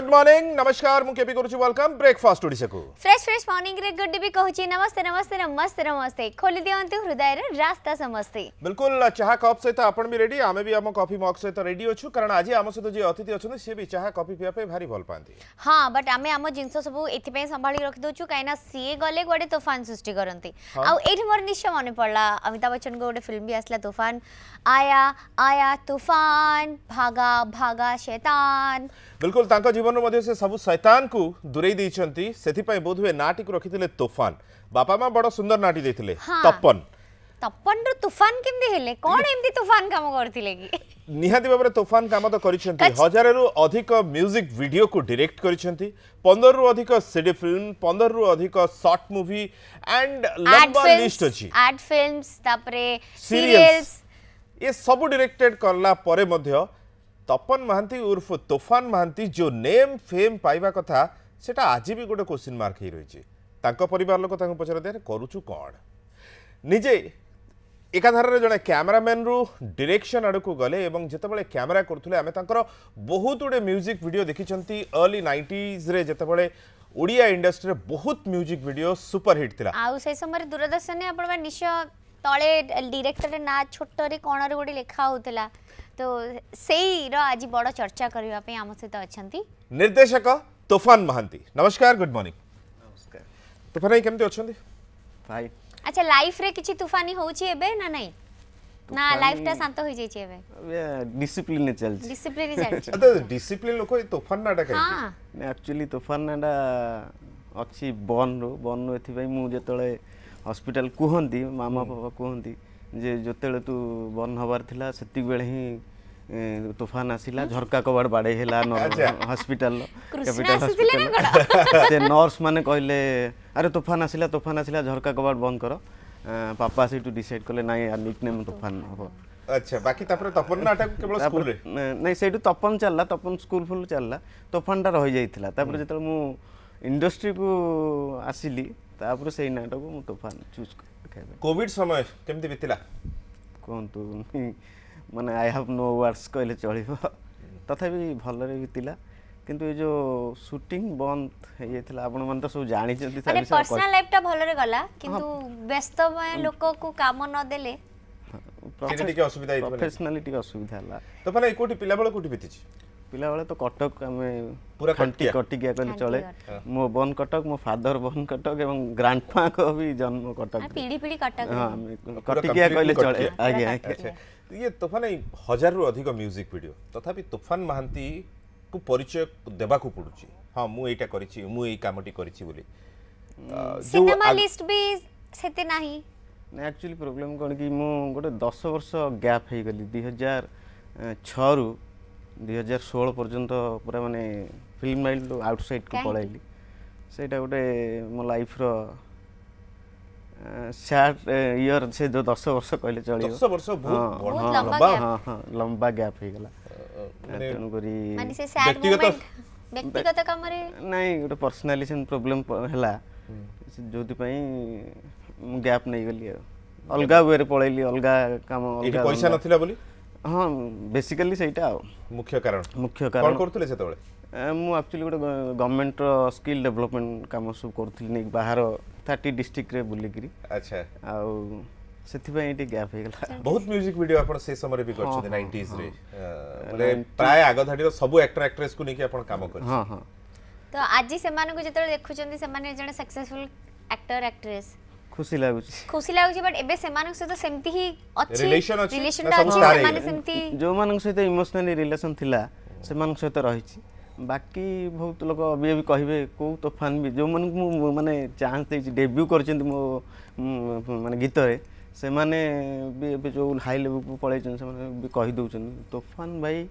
Good morning नमस्कार मु KP करूची वेलकम ब्रेकफास्ट ओडिसा को फ्रेश फ्रेश मॉर्निंग रे गुड भी कहूची नमस्ते नमस्ते नमस्ते नमस्ते खोली दियंतु हृदय रे रास्ता समस्ते बिल्कुल चाहा कप सहित तो आपण भी रेडी आमे भी हम कॉफी मग सहित रेडी अछु कारण आज हम सहित तो जे अतिथि अछन से भी चाहा कॉफी पिया पे भारी भल पांती हां बट आमे हम जिंस सब एथि पे संभाली रखि दोछु काइना सीए गले गोडे तूफान सृष्टि करंती हाँ। आ एठी मोर निश्चय मन पड़ला अमिताभ बच्चन को गोडे फिल्म भी आसला तूफान आया आया तूफान भागा भागा शैतान ବିଲକୁଲ ତାଙ୍କ ଜୀବନରୁ ମଧ୍ୟ ସେ ସବୁ ଶୈତାନକୁ ଦୂରେଇ ଦେଇଛନ୍ତି ସେଥିପାଇଁ ବୋଧହୁଏ ନାଁଟିକୁ ରଖିଥିଲେ ତୋଫାନ ବାପା ମା ବଡ଼ ସୁନ୍ଦର ନାଁଟି ଦେଇଥିଲେ ତପନ ତପନରୁ তুফান କେମିତି ହେଲେ କ'ଣ ଏମିତି তুফাନ କାମ କରିଥିଲେ କି ନିହାତି ଭାବରେ তুফাନ କାମ ତ କରିଛନ୍ତି ହଜାରେରୁ ଅଧିକ ମ୍ୟୁଜିକ ଭିଡ଼ିଓକୁ ଡିରେକ୍ଟ କରିଛନ୍ତି ପନ୍ଦରରୁ ଅଧିକ ସିଡି ଫିଲ୍ମ ପନ୍ଦରରୁ ଅଧିକ ସର୍ଟ ମୁଭି ଆଣ୍ଡ ଲମ୍ବା ଲିଷ୍ଟ ଅଛି ଆଡ୍ ଫିଲ୍ମସ୍ ତାପରେ ସିରିଏଲ୍ସ ଏ ସବୁ ଡିରେକ୍ଟେଡ୍ କଲା ପରେ ମଧ୍ୟ তপন মহান্তি উর্ফ তোফান মহান্তি যে নেম ফেম পাইবা কথা সেটা আজি বি গোটে কোশ্চিন মার্ক হয়ে রয়েছে তাঁর পরিবার লোক তাকে পচার দিয়ে করুছু কণ নিজে একাধারে জন ক্যামেরাম্যান রু ডিরেকশন আড়ক গলে এবং যেতবে ক্যামেরা করুলে আমি তাঁর বহুত গুড়ে মিউজিক ভিডিও দেখি অর্লি নাইন্টিজরে যেতবে ওড়িয়া ইন্ডস্ট্রি বহুত মিউজিক ভিডিও সুপার হিট লা আউ সেই সময় দূরদর্শনে আপনার নিশ্চয় তলে ডিরেক্টর না ছোটরে কণরে গোটে লেখা হোলা তো সেইর আজ বড় চর্চা করা আম সহ অনেক নির্দেশক তোফান মহান্তি নমস্কার গুড মর্নিং নমস্কার তোফান ভাই কেমতি অনেক ভাই আচ্ছা লাইফ রে কিছু তুফানি হচ্ছে এবে না নাই না লাইফটা শান্ত হয়ে যাইছে এবে ডিসিপ্লিনে চলছে ডিসিপ্লিনে চলছে তো ডিসিপ্লিন লোক এই তোফান নাটা কেন না অ্যাকচুয়ালি তোফান নাটা ଅଛି ବନ୍ରୁ ବନ୍ରୁ ଏଥିପାଇଁ ମୁଁ ଯେତେବେଳେ ହସ୍ପିଟାଲ କୁହନ୍ତି ମାମା ବାପା କୁହନ୍ତି ଯେ ଯେତେବେଳେ ତୁ ବନ୍ଦ ହେବାର ଥିଲା ସେତିକି ବେଳେ ହିଁ ତୋଫାନ ଆସିଲା ଝରକା କବାଟ ବାଡ଼େଇ ହେଲା ହସ୍ପିଟାଲର କ୍ୟାପିଟାଲ ହସ୍ପିଟାଲ ସେ ନର୍ସ ମାନେ କହିଲେ ଆରେ ତୋଫାନ ଆସିଲା ତୋଫାନ ଆସିଲା ଝରକା କବାଟ ବନ୍ଦ କର ପାପା ସେଇଠୁ ଡିସାଇଡ୍ କଲେ ନାଇଁ ଆ ନିକ୍ ନେମ୍ ତୋଫାନ ହବ ଆଚ୍ଛା ବାକି ତାପରେ ତପନ ନାଁଟାକୁ କେବଳ ସ୍କୁଲରେ ନାଇଁ ସେଇଠୁ ତପନ ଚାଲିଲା ତପନ ସ୍କୁଲ ଫୁଲ ଚାଲିଲା ତୋଫାନଟା ରହିଯାଇଥିଲା ତାପରେ ଯେତେବେଳେ ମୁଁ ଇଣ୍ଡଷ୍ଟ୍ରିକୁ ଆସିଲି ତାପରେ ସେଇ ନାଁଟାକୁ ମୁଁ ତୋଫାନ ଚୁଜ୍ କଲି କୋଭିଡ୍ ସମୟ କେମିତି ବିତିଲା କୁହନ୍ତୁ ମାନେ ଆଇ ହାଭ୍ ନୋ ୱାର୍ଡସ୍ କହିଲେ ଚଳିବ ତଥାପି ଭଲରେ ବିତିଲା କିନ୍ତୁ ଏ ଯୋଉ ସୁଟିଂ ବନ୍ଦ ହେଇଯାଇଥିଲା ଆପଣମାନେ ତ ସବୁ ଜାଣିଛନ୍ତି ମାନେ ପର୍ସନାଲ ଲାଇଫଟା ଭଲରେ ଗଲା କିନ୍ତୁ ବ୍ୟସ୍ତମୟ ଲୋକକୁ କାମ ନ ଦେଲେ ଟିକେ ଅସୁବିଧା ହେଇଥିଲା ପ୍ରଫେସନାଲି ଟିକେ ଅସୁବିଧା ହେଲା ତ ମାନେ କୋଉଠି ପିଲାବେଳେ କୋଉଠି ବିତିଛି ପିଲାବେଳେ ତ କଟକ ଆମେ ପୁରା କଟିକିଆ କହିଲେ ଚଳେ ମୋ ବୋନ୍ କଟକ ମୋ ଫାଦର ବୋନ୍ କଟକ ଏବଂ ଗ୍ରାଣ୍ଡମାଙ୍କ ବି ଜନ୍ମ କଟକ କଟିକିଆ କହିଲେ ଚଳେ ଆଜ୍ଞା ଇଏ ତୋଫାନ ହଜାରରୁ ଅଧିକ ମ୍ୟୁଜିକ୍ ଭିଡ଼ିଓ ତଥାପି ତୋଫାନ ମହାନ୍ତିକୁ ପରିଚୟ ଦେବାକୁ ପଡ଼ୁଛି ହଁ ମୁଁ ଏଇଟା କରିଛି ମୁଁ ଏଇ କାମଟି କରିଛି ବୋଲି ସିନେମା ଲିଷ୍ଟ ବି ସେତେ ନାହିଁ ଆକ୍ଚୁଆଲି ପ୍ରୋବ୍ଲେମ୍ କ'ଣ କି ମୁଁ ଗୋଟେ ଦଶ ବର୍ଷ ଗ୍ୟାପ୍ ହେଇଗଲି ଦୁଇ ହଜାର ଛଅରୁ 2016 পর্যন্ত পুরো মানে ফিল্ম লাইনটু আউটসাইড কো পলাইলি সেটা গোটে মো লাইফর স্যার ইয়ার সে 10 বর্ষ কইলে চলি 10 বর্ষ বহুত লম্বা লম্বা গ্যাপ হই গলা মানে করি ব্যক্তিগত ব্যক্তিগত কামরে নাই গোটে পার্সোনালিজম প্রবলেম হেলা যদি পাই গ্যাপ নাই গলি অলগা ওয়ে পলাইলি অলগা কাম অলগা পয়সা নথিলা বলি ହଁ ବେସିକାଲି ସେଇଟା ଆଉ ମୁଖ୍ୟ କାରଣ ମୁଖ୍ୟ କାରଣ କରୁଥିଲେ ସେତେବେଳେ ମୁଁ ଆକ୍ଚୁଆଲି ଗୋଟେ ଗଭର୍ଣ୍ଣମେଣ୍ଟର ସ୍କିଲ୍ ଡେଭଲପମେଣ୍ଟ କାମ ସବୁ କରୁଥିଲି ନେଇକି ବାହାର ଥାର୍ଟି ଡିଷ୍ଟ୍ରିକ୍ଟରେ ବୁଲିକିରି ଆଚ୍ଛା ଆଉ ସେଥିପାଇଁ ଏଠି ଗ୍ୟାପ୍ ହେଇଗଲା ବହୁତ ମ୍ୟୁଜିକ୍ ଭିଡ଼ିଓ ଆପଣ ସେ ସମୟରେ ବି କରିଛନ୍ତି ନାଇଣ୍ଟିଜ୍ରେ ବୋଲେ ପ୍ରାୟ ଆଗ ଧାଡ଼ିର ସବୁ ଆକ୍ଟର ଆକ୍ଟ୍ରେସକୁ ନେଇକି ଆପଣ କାମ କରିଛନ୍ତି ହଁ ହଁ ତ ଆଜି ସେମାନଙ୍କୁ ଯେତେବେଳେ ଦେଖୁଛନ୍ତି ସେମାନେ ଜଣେ ସକ୍ସେସଫୁଲ୍ ଆକ୍ଟର ଆକ୍ଟ୍ରେସ୍ खुशी लागु खुशी लागु बट एबे सेमानक सहित सेमती ही अछि रिलेशन अछि रिलेशन अछि माने सेमती जो मानक सहित इमोशनली रिलेशन थिला सेमानक सहित रहिछि बाकी बहुत लोग अभी अभी कहे को तोफान भी जो मन मानने चान्स डेब्यू कर मो मान गीत जो हाई लेवल को पलि कहीदे तोफान भाई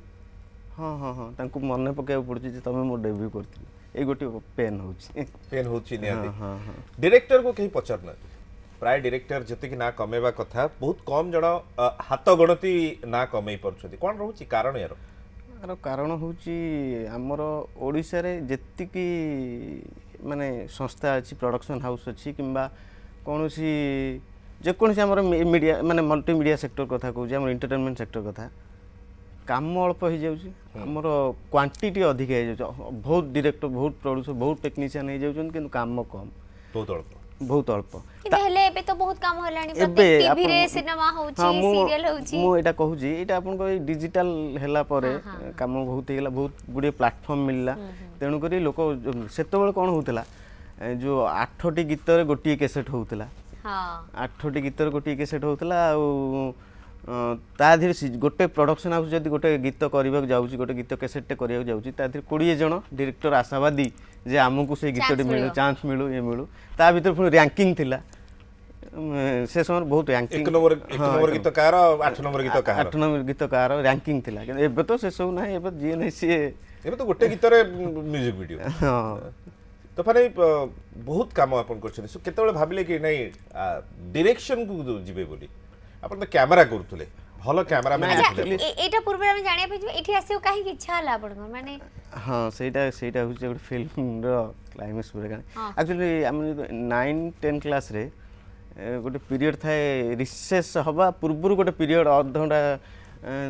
हाँ हाँ हाँ मन पक पड़े तुम मो डेब्यू कर ଏଇ ଗୋଟିଏ ପେନ୍ ହେଉଛି ପେନ୍ ହେଉଛି ନିହାତି ଡିରେକ୍ଟରକୁ କେହି ପଚାରୁନାହାନ୍ତି ପ୍ରାୟ ଡିରେକ୍ଟର ଯେତିକି ନା କମେଇବା କଥା ବହୁତ କମ୍ ଜଣ ହାତ ଗଣତି ନାଁ କମେଇ ପାରୁଛନ୍ତି କ'ଣ ରହୁଛି କାରଣ ଏହାର ଏହାର କାରଣ ହେଉଛି ଆମର ଓଡ଼ିଶାରେ ଯେତିକି ମାନେ ସଂସ୍ଥା ଅଛି ପ୍ରଡ଼କ୍ସନ୍ ହାଉସ୍ ଅଛି କିମ୍ବା କୌଣସି ଯେକୌଣସି ଆମର ମିଡ଼ିଆ ମାନେ ମଲ୍ଟିମିଡ଼ିଆ ସେକ୍ଟର କଥା କହୁଛି ଆମର ଏଣ୍ଟରଟେନମେଣ୍ଟ ସେକ୍ଟର କଥା কাম অল্প হয়ে আমার কোয়ান্টিটি অধিক হয়ে যাচ্ছে বহুত ডিরেক্টর বহুত প্রড্যুসর বহুত টেকনিশিয়ান হয়ে যাচ্ছেন কিন্তু কাম কম বহুত অল্প বহুত অল্প ହେଲେ ଏବେ ତ ବହୁତ କାମ ହେଲାଣି ଟିଭିରେ ସିନେମା ହଉଛି ସିରିଏଲ ହଉଛି ମୁଁ ଏଇଟା କହୁଛି ଏଇଟା ଆପଣଙ୍କ ଏଇ ଡିଜିଟାଲ ହେଲା ପରେ କାମ ବହୁତ ହେଇଗଲା ବହୁତ ଗୁଡ଼ିଏ ପ୍ଲାଟଫର୍ମ ମିଳିଲା ତେଣୁକରି ଲୋକ ସେତେବେଳେ କ'ଣ ହଉଥିଲା ଯେଉଁ ଆଠଟି ଗୀତରେ ଗୋଟିଏ କ୍ୟାସେଟ୍ ହଉଥିଲା ଆଠଟି ଗୀତରେ ଗୋଟିଏ କ୍ୟାସେଟ୍ ହଉଥିଲା ଆଉ ତା ଦେହରେ ଗୋଟେ ପ୍ରଡକ୍ସନ୍ ହାଉସ୍ ଯଦି ଗୋଟେ ଗୀତ କରିବାକୁ ଯାଉଛି ଗୋଟେ ଗୀତ କ୍ୟାସେଟ୍ଟେ କରିବାକୁ ଯାଉଛି ତା ଦେହରେ କୋଡ଼ିଏ ଜଣ ଡିରେକ୍ଟର ଆଶାବାଦୀ ଯେ ଆମକୁ ସେଇ ଗୀତଟି ମିଳୁ ଚାନ୍ସ ମିଳୁ ଇଏ ମିଳୁ ତା ଭିତରେ ପୁଣି ର୍ୟାଙ୍କିଂ ଥିଲା ସେ ସମୟରେ ବହୁତ ର୍ୟାଙ୍କିଂ ଗୀତ କାହାର ଆଠ ନମ୍ବର ଗୀତ କାହାର ଆଠ ନମ୍ବର ଗୀତ କାହାର ର୍ୟାଙ୍କିଂ ଥିଲା କିନ୍ତୁ ଏବେ ତ ସେସବୁ ନାହିଁ ଏବେ ଯିଏ ନାହିଁ ସିଏ ଏବେ ତ ଗୋଟେ ଗୀତରେ ମ୍ୟୁଜିକ୍ ଭିଡ଼ିଓ ହଁ ତୋଫାନି ବହୁତ କାମ ଆପଣ କରିଛନ୍ତି କେତେବେଳେ ଭାବିଲେ କି ନାଇଁ ଡିରେକ୍ସନକୁ ଯିବେ ବୋଲି ଆପଣ ତ କ୍ୟାମେରା କରୁଥିଲେ ଭଲ କ୍ୟାମେରା ଏଇଟା ପୂର୍ବରୁ ଆମେ ଜାଣିବା ପାଇଁ ଏଠି ଆସିବାକୁ କାହିଁକି ଇଚ୍ଛା ହେଲା ଆପଣଙ୍କର ମାନେ ହଁ ସେଇଟା ସେଇଟା ହେଉଛି ଗୋଟେ ଫିଲ୍ମର କ୍ଲାଇମାକ୍ସ ପୁରା ଆକ୍ଚୁଆଲି ଆମେ ନାଇନ୍ ଟେନ୍ କ୍ଲାସ୍ରେ ଗୋଟେ ପିରିୟଡ଼ ଥାଏ ରିସେସ୍ ହେବା ପୂର୍ବରୁ ଗୋଟେ ପିରିୟଡ଼ ଅଧଘଣ୍ଟା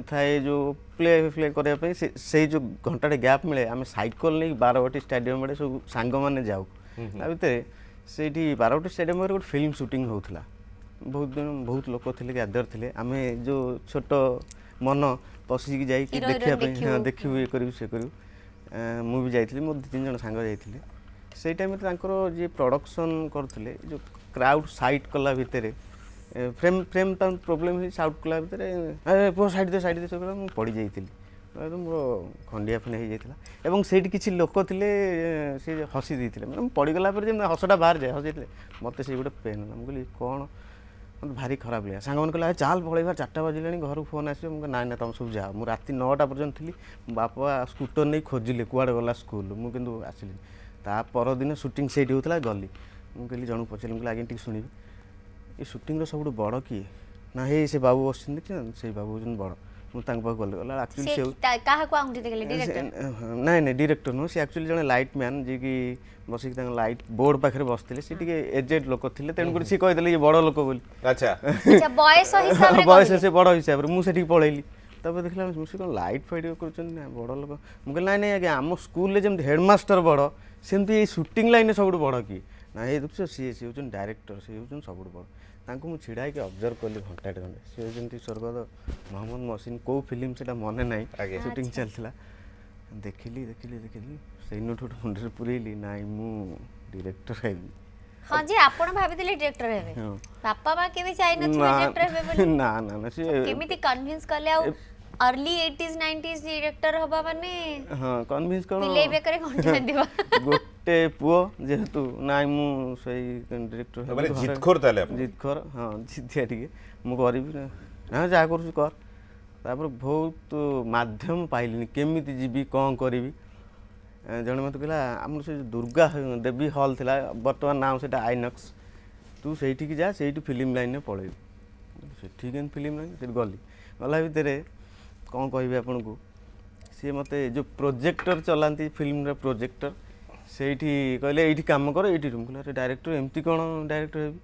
ଥାଏ ଯେଉଁ ପ୍ଲେ ଫ୍ଲେ କରିବା ପାଇଁ ସେଇ ଯେଉଁ ଘଣ୍ଟାଟେ ଗ୍ୟାପ୍ ମିଳେ ଆମେ ସାଇକେଲ ନେଇକି ବାରବାଟୀ ଷ୍ଟାଡ଼ିୟମ୍ ଆଡ଼େ ସବୁ ସାଙ୍ଗମାନେ ଯାଉ ତା ଭିତରେ ସେଇଠି ବାରବାଟୀ ଷ୍ଟାଡ଼ିୟମ୍ ପାଖରେ ଗୋଟେ ଫିଲ୍ମ ସୁଟିଂ ହେଉଥିଲା ବହୁତ ଜଣ ବହୁତ ଲୋକ ଥିଲେ ଗ୍ୟାଦର ଥିଲେ ଆମେ ଯେଉଁ ଛୋଟ ମନ ପଶିକି ଯାଇକି ଦେଖିବା ପାଇଁ ହଁ ଦେଖିବୁ ଇଏ କରିବୁ ସେ କରିବୁ ମୁଁ ବି ଯାଇଥିଲି ମୋ ଦୁଇ ତିନି ଜଣ ସାଙ୍ଗ ଯାଇଥିଲେ ସେଇ ଟାଇମ୍ରେ ତାଙ୍କର ଯିଏ ପ୍ରଡ଼କ୍ସନ୍ କରୁଥିଲେ ଯେଉଁ କ୍ରାଉଡ଼ ସାଇଟ୍ କଲା ଭିତରେ ଫ୍ରେମ୍ ଫ୍ରେମ୍ ତାଙ୍କ ପ୍ରୋବ୍ଲେମ୍ ହେଇଛି ସାଉଟ୍ କଲା ଭିତରେ ପୁଅ ସାଇଡ଼୍ ଦେ ସାଇଡ଼୍ ଦେ ସବୁ ମୁଁ ପଡ଼ିଯାଇଥିଲି ମୋର ଖଣ୍ଡିଆ ଫଣ୍ଡିଆ ହେଇଯାଇଥିଲା ଏବଂ ସେଇଠି କିଛି ଲୋକ ଥିଲେ ସେ ହସି ଦେଇଥିଲେ ମାନେ ମୁଁ ପଡ଼ିଗଲା ପରେ ଯେମିତି ହସଟା ବାହାରିଯାଏ ହସି ଦେଇଥିଲେ ମୋତେ ସେଇ ଗୋଟେ ପେନ୍ ହେଲା ମୁଁ କହିଲି କ'ଣ ମୋତେ ଭାରି ଖରାପ ଲାଗିଲା ସାଙ୍ଗମାନେ କହିଲେ ଚାଲ ପଳେଇବା ଚାରିଟା ବାଜିଲାଣି ଘରକୁ ଫୋନ୍ ଆସିବ ମୁଁ ନାଇଁ ନା ତୁମେ ସବୁ ଯାଅ ମୁଁ ରାତି ନଅଟା ପର୍ଯ୍ୟନ୍ତ ଥିଲି ବାପା ସ୍କୁଟର ନେଇ ଖୋଜିଲେ କୁଆଡ଼େ ଗଲା ସ୍କୁଲ ମୁଁ କିନ୍ତୁ ଆସିଲିନି ତା ପରଦିନ ସୁଟିଂ ସେଇଠି ହେଉଥିଲା ଗଲି ମୁଁ କହିଲି ଜଣକୁ ପଚାରିଲି ମୁଁ କହିଲି ଆଜ୍ଞା ଟିକେ ଶୁଣିବି ଏ ସୁଟିଂର ସବୁଠୁ ବଡ଼ କିଏ ନା ହେଇ ସେ ବାବୁ ବସିଛନ୍ତି ସେଇ ବାବୁ ହେଉଛନ୍ତି ବଡ଼ ମୁଁ ତାଙ୍କ ପାଖକୁ ଗଲେ ଗଲା ଆକ୍ଚୁଆଲି ସେ କାହାକୁ ଆଙ୍ଗୁଠି ଦେଖେଇଲେ ଡିରେକ୍ଟର ନାଇଁ ନାଇଁ ଡିରେକ୍ଟର ନୁହଁ ସେ ଆକ୍ଚୁଆଲି ଜଣେ ଲାଇଟ୍ ମ୍ୟାନ୍ ଯିଏକି ବସିକି ତାଙ୍କ ଲାଇଟ୍ ବୋର୍ଡ ପାଖରେ ବସିଥିଲେ ସେ ଟିକେ ଏଜେଡ୍ ଲୋକ ଥିଲେ ତେଣୁକରି ସେ କହିଦେଲେ ଇଏ ବଡ଼ ଲୋକ ବୋଲି ଆଚ୍ଛା ବୟସ ବୟସ ସେ ବଡ଼ ହିସାବରେ ମୁଁ ସେଠିକି ପଳେଇଲି ତାପରେ ଦେଖିଲା ମୁଁ ସେ କ'ଣ ଲାଇଟ୍ ଫାଇଟ୍ କରୁଛନ୍ତି ନା ବଡ଼ ଲୋକ ମୁଁ କହିଲି ନାଇଁ ନାଇଁ ଆଜ୍ଞା ଆମ ସ୍କୁଲରେ ଯେମିତି ହେଡ଼ମାଷ୍ଟର ବଡ଼ ସେମିତି ଏଇ ସୁଟିଂ ଲାଇନ୍ରେ ସବୁଠୁ ବଡ଼ କିଏ ନାଇଁ ଏ ଦେଖୁଛ ସିଏ ସିଏ ହେଉଛନ୍ତି ଡାଇରେକ୍ଟର ସିଏ ହେଉଛନ୍ତି ସବୁଠୁ ବଡ଼ ତାଙ୍କୁ ମୁଁ ଛିଡ଼ା ହେଇକି ଅବଜର୍ଭ କଲି ଘଣ୍ଟାଟେ ଖଣ୍ଡେ ସେ ଯେମିତି ସ୍ୱର୍ଗତ ମହମ୍ମଦ ମସିନ୍ କେଉଁ ଫିଲ୍ମ ସେଇଟା ମନେ ନାହିଁ ସୁଟିଂ ଚାଲିଥିଲା ଦେଖିଲି ଦେଖିଲି ଦେଖିଲି ସେଇନଠୁ ଗୋଟେ ମୁଣ୍ଡରେ ପୁରେଇଲି ନାଇଁ ମୁଁ ଡିରେକ୍ଟର ହେବି ହଁ ଯେ ଆପଣ ଭାବିଥିଲେ ଡିରେକ୍ଟର ହେବେ ବାପା ମା କେବେ ଚାହିଁନଥିଲେ ଡିରେକ୍ଟର ହେବେ ବୋଲି ନା ନା ନା ସେ କେମିତି କନଭିନ୍ସ କଲେ ଆଉ अर्ली 80s 90s ডিরেক্টর হবা মানে হ্যাঁ কনভিন্স কোন পিলে বেকারে কন্টেন্ট দিবা গোটে পুও যেহেতু নাই মু সেই ডিরেক্টর হবা মানে জিতখোর তাহলে আপনি জিতখোর হ্যাঁ জিতিয়া টিকে মু করিবি না হ্যাঁ যা করছু কর তারপরে বহুত মাধ্যম পাইলিনি কেমিতি যিবি কোন করিবি ଜଣେ ମୋତେ କହିଲା ଆମର ସେ ଦୁର୍ଗା ଦେବୀ ହଲ୍ ଥିଲା ବର୍ତ୍ତମାନ ନାମ ସେଇଟା ଆଇନକ୍ସ ତୁ ସେଇଠିକି ଯା ସେଇଠୁ ଫିଲ୍ମ ଲାଇନ୍ରେ ପଳେଇବୁ ସେଠି କେମିତି ଫିଲ୍ମ ଲାଇନ୍ ସେଠି ଗଲି ଗଲା ଭିତରେ କ'ଣ କହିବି ଆପଣଙ୍କୁ ସିଏ ମୋତେ ଯେଉଁ ପ୍ରୋଜେକ୍ଟର ଚଲାନ୍ତି ଫିଲ୍ମର ପ୍ରୋଜେକ୍ଟର ସେଇଠି କହିଲେ ଏଇଠି କାମ କର ଏଇଠି ମୁଁ କହିଲି ଡାଇରେକ୍ଟର ଏମିତି କ'ଣ ଡାଇରେକ୍ଟର ହେବି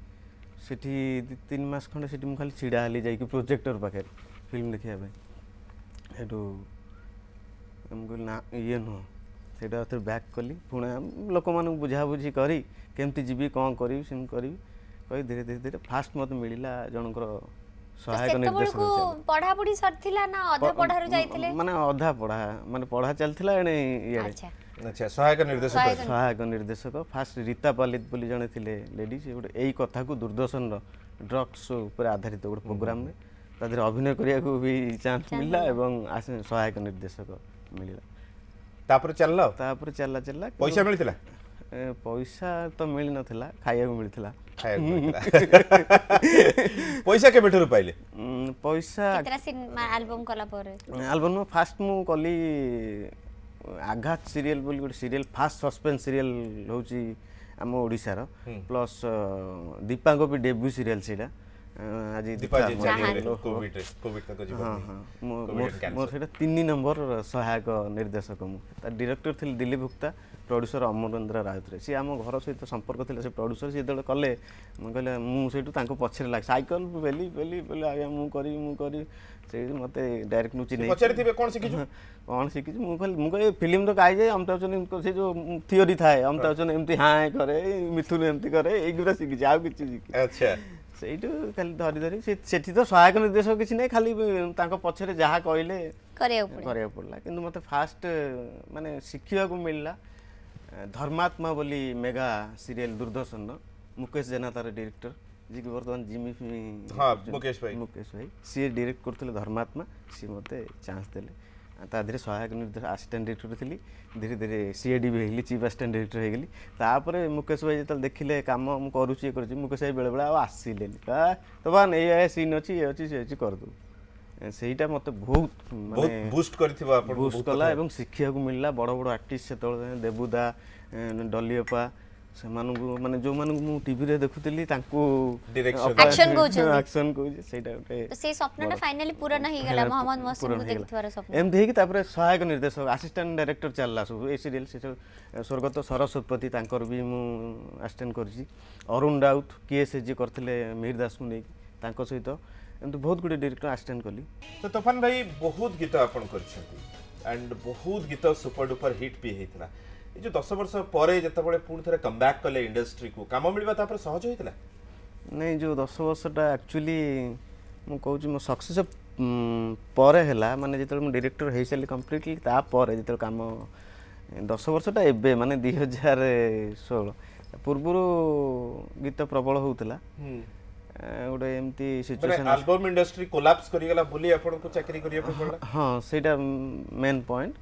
ସେଠି ଦୁଇ ତିନି ମାସ ଖଣ୍ଡେ ସେଠି ମୁଁ ଖାଲି ଛିଡ଼ା ହେଲି ଯାଇକି ପ୍ରୋଜେକ୍ଟର ପାଖରେ ଫିଲ୍ମ ଦେଖିବା ପାଇଁ ସେଠୁ ମୁଁ କହିଲି ନା ଇଏ ନୁହଁ ସେଇଟା ଥରେ ବ୍ୟାକ୍ କଲି ପୁଣି ଲୋକମାନଙ୍କୁ ବୁଝାବୁଝି କରି କେମିତି ଯିବି କ'ଣ କରିବି ସେମିତି କରିବି କହି ଧୀରେ ଧୀରେ ଧୀରେ ଫାଷ୍ଟ ମୋତେ ମିଳିଲା ଜଣଙ୍କର ସହାୟକ ନିର୍ଦ୍ଦେଶ ପଢା ପଢି ସରିଥିଲା ନା ଅଧା ପଢାରୁ ଯାଇଥିଲେ ମାନେ ଅଧା ପଢା ମାନେ ପଢା ଚାଲିଥିଲା ଏଣେ ଇଏ ଆଚ୍ଛା ସହାୟକ ନିର୍ଦ୍ଦେଶକ ସହାୟକ ନିର୍ଦ୍ଦେଶକ ଫାଷ୍ଟ ରୀତା ପାଲିତ ବୋଲି ଜଣେ ଥିଲେ ଲେଡ଼ିଜ୍ ଗୋଟେ ଏଇ କଥାକୁ ଦୂରଦର୍ଶନର ଡ୍ରଗ୍ସ ଉପରେ ଆଧାରିତ ଗୋଟେ ପ୍ରୋଗ୍ରାମରେ ତା ଦେହରେ ଅଭିନୟ କରିବାକୁ ବି ଚାନ୍ସ ମିଳିଲା ଏବଂ ଆସି ସହାୟକ ନିର୍ଦ୍ଦେଶକ ମିଳିଲା ତାପରେ ଚାଲିଲା ତାପରେ ଚାଲିଲା ଚାଲିଲା ପଇସା ମିଳିଥିଲା ପଇସା ତ ମିଳିନଥିଲା ଖାଇବାକୁ ମିଳିଥିଲା ପଇସା କେବେଠାରୁ ପାଇଲେ ପଇସା ଆଲବମ କଲା ପରେ ଆଲବମ ଫାଷ୍ଟ ମୁଁ କଲି ଆଘାତ ସିରିଏଲ ବୋଲି ଗୋଟେ ସିରିଏଲ ଫାଷ୍ଟ ସସ୍ପେନ୍ସ ସିରିଏଲ ହେଉଛି ଆମ ଓଡ଼ିଶାର ପ୍ଲସ୍ ଦୀପାଙ୍କ ବି ଡେବ୍ୟୁ ସିରିଏଲ ସେଇଟା ଆଜି ମୋର ସେଇଟା ତିନି ନମ୍ବର ସହାୟକ ନିର୍ଦ୍ଦେଶକ ମୁଁ ତା ଡିରେକ୍ଟର ଥିଲି ଦିଲ୍ଲୀପ ଭୁକ୍ତା ପ୍ରଡ୍ୟୁସର ଅମରେନ୍ଦ୍ର ରାଉତରାୟ ସିଏ ଆମ ଘର ସହିତ ସମ୍ପର୍କ ଥିଲା ସେ ପ୍ରଡ୍ୟୁସର ସିଏ ଯେତେବେଳେ କଲେ କହିଲେ ମୁଁ ସେଇଠୁ ତାଙ୍କ ପଛରେ ଲାଗେ ସାଇକେଲ ବେଲି ବେଲି ବେଲି ଆଜ୍ଞା ମୁଁ କରିବି ମୁଁ କରିବି ସେଇଠି ମୋତେ ଡାଇରେକ୍ଟ ମୁଁ ଚିହ୍ନି ପଚାରିଥିବେ କ'ଣ ଶିଖିଛୁ କ'ଣ ଶିଖିଛି ମୁଁ କହିଲି ମୁଁ କହିଲି ଫିଲ୍ମ ତ ଗାଇଯାଏ ଅମିତାଭ ବଚ୍ଚନ ସେ ଯେଉଁ ଥିଓରି ଥାଏ ଅମିତାଭ ବଚ୍ଚନ ଏମିତି ହାଁ କରେ ମିଥୁନ ଏମିତି କରେ ଏଇଗୁଡ଼ା ଶିଖିଛି ଆଉ କିଛି ଶିଖିଛି ଆଚ୍ଛା ସେଇଠୁ ଖାଲି ଧରି ଧରି ସେଠି ତ ସହାୟକ ନିର୍ଦ୍ଦେଶକ କିଛି ନାହିଁ ଖାଲି ତାଙ୍କ ପଛରେ ଯାହା କହିଲେ କରିବାକୁ ପଡ଼ିଲା କିନ୍ତୁ ମୋତେ ଫାଷ୍ଟ ମାନେ ଶିଖିବାକୁ ମିଳିଲା ଧର୍ମାତ୍ମା ବୋଲି ମେଗା ସିରିଏଲ୍ ଦୂରଦର୍ଶନର ମୁକେଶ ଜେନା ତାର ଡିରେକ୍ଟର ଯିଏକି ବର୍ତ୍ତମାନ ଜିମି ମୁକେଶ ଭାଇ ମୁକେଶ ଭାଇ ସିଏ ଡିରେକ୍ଟ କରୁଥିଲେ ଧର୍ମାତ୍ମା ସିଏ ମୋତେ ଚାନ୍ସ ଦେଲେ ତା ଦେହରେ ସହାୟକ ନିର୍ଦ୍ଦେଶକ ଆସିଷ୍ଟାଣ୍ଟ ଡିରେକ୍ଟର ଥିଲି ଧୀରେ ଧୀରେ ସିଏଡି ବି ହେଇଗଲି ଚିଫ୍ ଆସିଷ୍ଟାଣ୍ଟ ଡିରେକ୍ଟର ହେଇଗଲି ତାପରେ ମୁକେଶ ଭାଇ ଯେତେବେଳେ ଦେଖିଲେ କାମ ମୁଁ କରୁଛି ଇଏ କରୁଛି ମୁକେଶ ଭାଇ ବେଳେବେଳେ ଆଉ ଆସିଲେନି ତ ବା ଏଇ ସିନ୍ ଅଛି ଇଏ ଅଛି ସିଏ ଅଛି କରିଦେବୁ ସେଇଟା ମୋତେ ବହୁତ ମାନେ ବୁଷ୍ଟ କରିଥିବ ବୁଷ୍ଟ କଲା ଏବଂ ଶିଖିବାକୁ ମିଳିଲା ବଡ଼ ବଡ଼ ଆର୍ଟିଷ୍ଟ ସେତେବେଳେ ଦେବୁଦା ଡଲିଅପା ସେମାନଙ୍କୁ ମାନେ ଯୋଉମାନଙ୍କୁ ମୁଁ ଟିଭିରେ ଦେଖୁଥିଲି ତାଙ୍କୁ ଆକ୍ସନ କହୁଛନ୍ତି ଆକ୍ସନ କହୁଛି ସେଇଟା ଗୋଟେ ସେଇ ସ୍ୱପ୍ନଟା ଫାଇନାଲି ପୂରଣ ହେଇଗଲା ମହମ୍ମଦ ମସରୁମକୁ ଦେଖିବାର ସ୍ୱପ୍ନ ଏମିତି ହେଇକି ତାପରେ ସହାୟକ ନିର୍ଦ୍ଦେଶକ ଆସିଷ୍ଟାଣ୍ଟ ଡାଇରେକ୍ଟର ଚାଲିଲା ସବୁ ଏ ସିରିଏଲ ସେ ସବୁ ସ୍ୱର୍ଗତ ସରସ୍ୱତପତି ତାଙ୍କର ବି ମୁଁ ଆସିଷ୍ଟାଣ୍ଟ କରିଛି ଅରୁଣ ରାଉତ କିଏ ସେ ଯିଏ କରିଥିଲେ ମିହିର ଦାସଙ୍କୁ ନେଇକି ତାଙ୍କ ସହିତ ଏମିତି ବହୁତ ଗୁଡ଼ିଏ ଡିରେକ୍ଟର ଆସିଷ୍ଟାଣ୍ଟ କଲି ତ ତୋଫାନ ଭାଇ ବହୁତ ଗୀତ ଆପଣ କରିଛନ୍ତି ଆଣ୍ଡ ବହୁତ ଗୀତ ସୁପର ଡୁପର ହିଟ୍ ବି ହେଇଥିଲା ଏ ଯେଉଁ ଦଶ ବର୍ଷ ପରେ ଯେତେବେଳେ ପୁଣି ଥରେ ବ୍ୟାକ୍ କଲେ ଇଣ୍ଡଷ୍ଟ୍ରିକୁ କାମ ମିଳିବା ତାପରେ ସହଜ ହୋଇଥିଲା ନାଇଁ ଯେଉଁ ଦଶ ବର୍ଷଟା ଆକ୍ଚୁଆଲି ମୁଁ କହୁଛି ମୋ ସକ୍ସେସ୍ ପରେ ହେଲା ମାନେ ଯେତେବେଳେ ମୁଁ ଡିରେକ୍ଟର ହେଇସାରିଲି କମ୍ପ୍ଲିଟଲି ତାପରେ ଯେତେବେଳେ କାମ ଦଶ ବର୍ଷଟା ଏବେ ମାନେ ଦୁଇ ହଜାର ଷୋହଳ ପୂର୍ବରୁ ଗୀତ ପ୍ରବଳ ହେଉଥିଲା ଗୋଟେ ଏମିତି ସିଚୁଏସନ୍ ଆଲବମ୍ ଇଣ୍ଡଷ୍ଟ୍ରି କୋଲାପ୍ସ କରିଗଲା ବୋଲି ଆପଣଙ୍କୁ ଚାକିରି କରିବାକୁ ହଁ ସେଇଟା ମେନ୍ ପଏଣ୍ଟ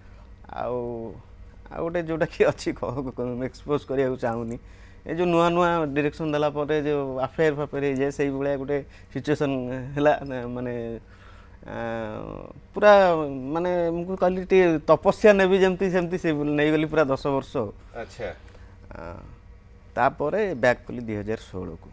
ଆଉ ଆଉ ଗୋଟେ ଯେଉଁଟାକି ଅଛି ଏକ୍ସପୋଜ୍ କରିବାକୁ ଚାହୁଁନି ଏ ଯେଉଁ ନୂଆ ନୂଆ ଡିରେକ୍ସନ୍ ଦେଲା ପରେ ଯେଉଁ ଆଫେୟାର ଫାଫେୟାର ହେଇଯାଏ ସେଇଭଳିଆ ଗୋଟେ ସିଚୁଏସନ୍ ହେଲା ମାନେ ପୁରା ମାନେ ମୁଁ କହିଲି ଟିକେ ତପସ୍ୟା ନେବି ଯେମିତି ସେମିତି ସେ ନେଇଗଲି ପୁରା ଦଶ ବର୍ଷ ଆଚ୍ଛା ତାପରେ ବ୍ୟାକ୍ କଲି ଦୁଇ ହଜାର ଷୋହଳକୁ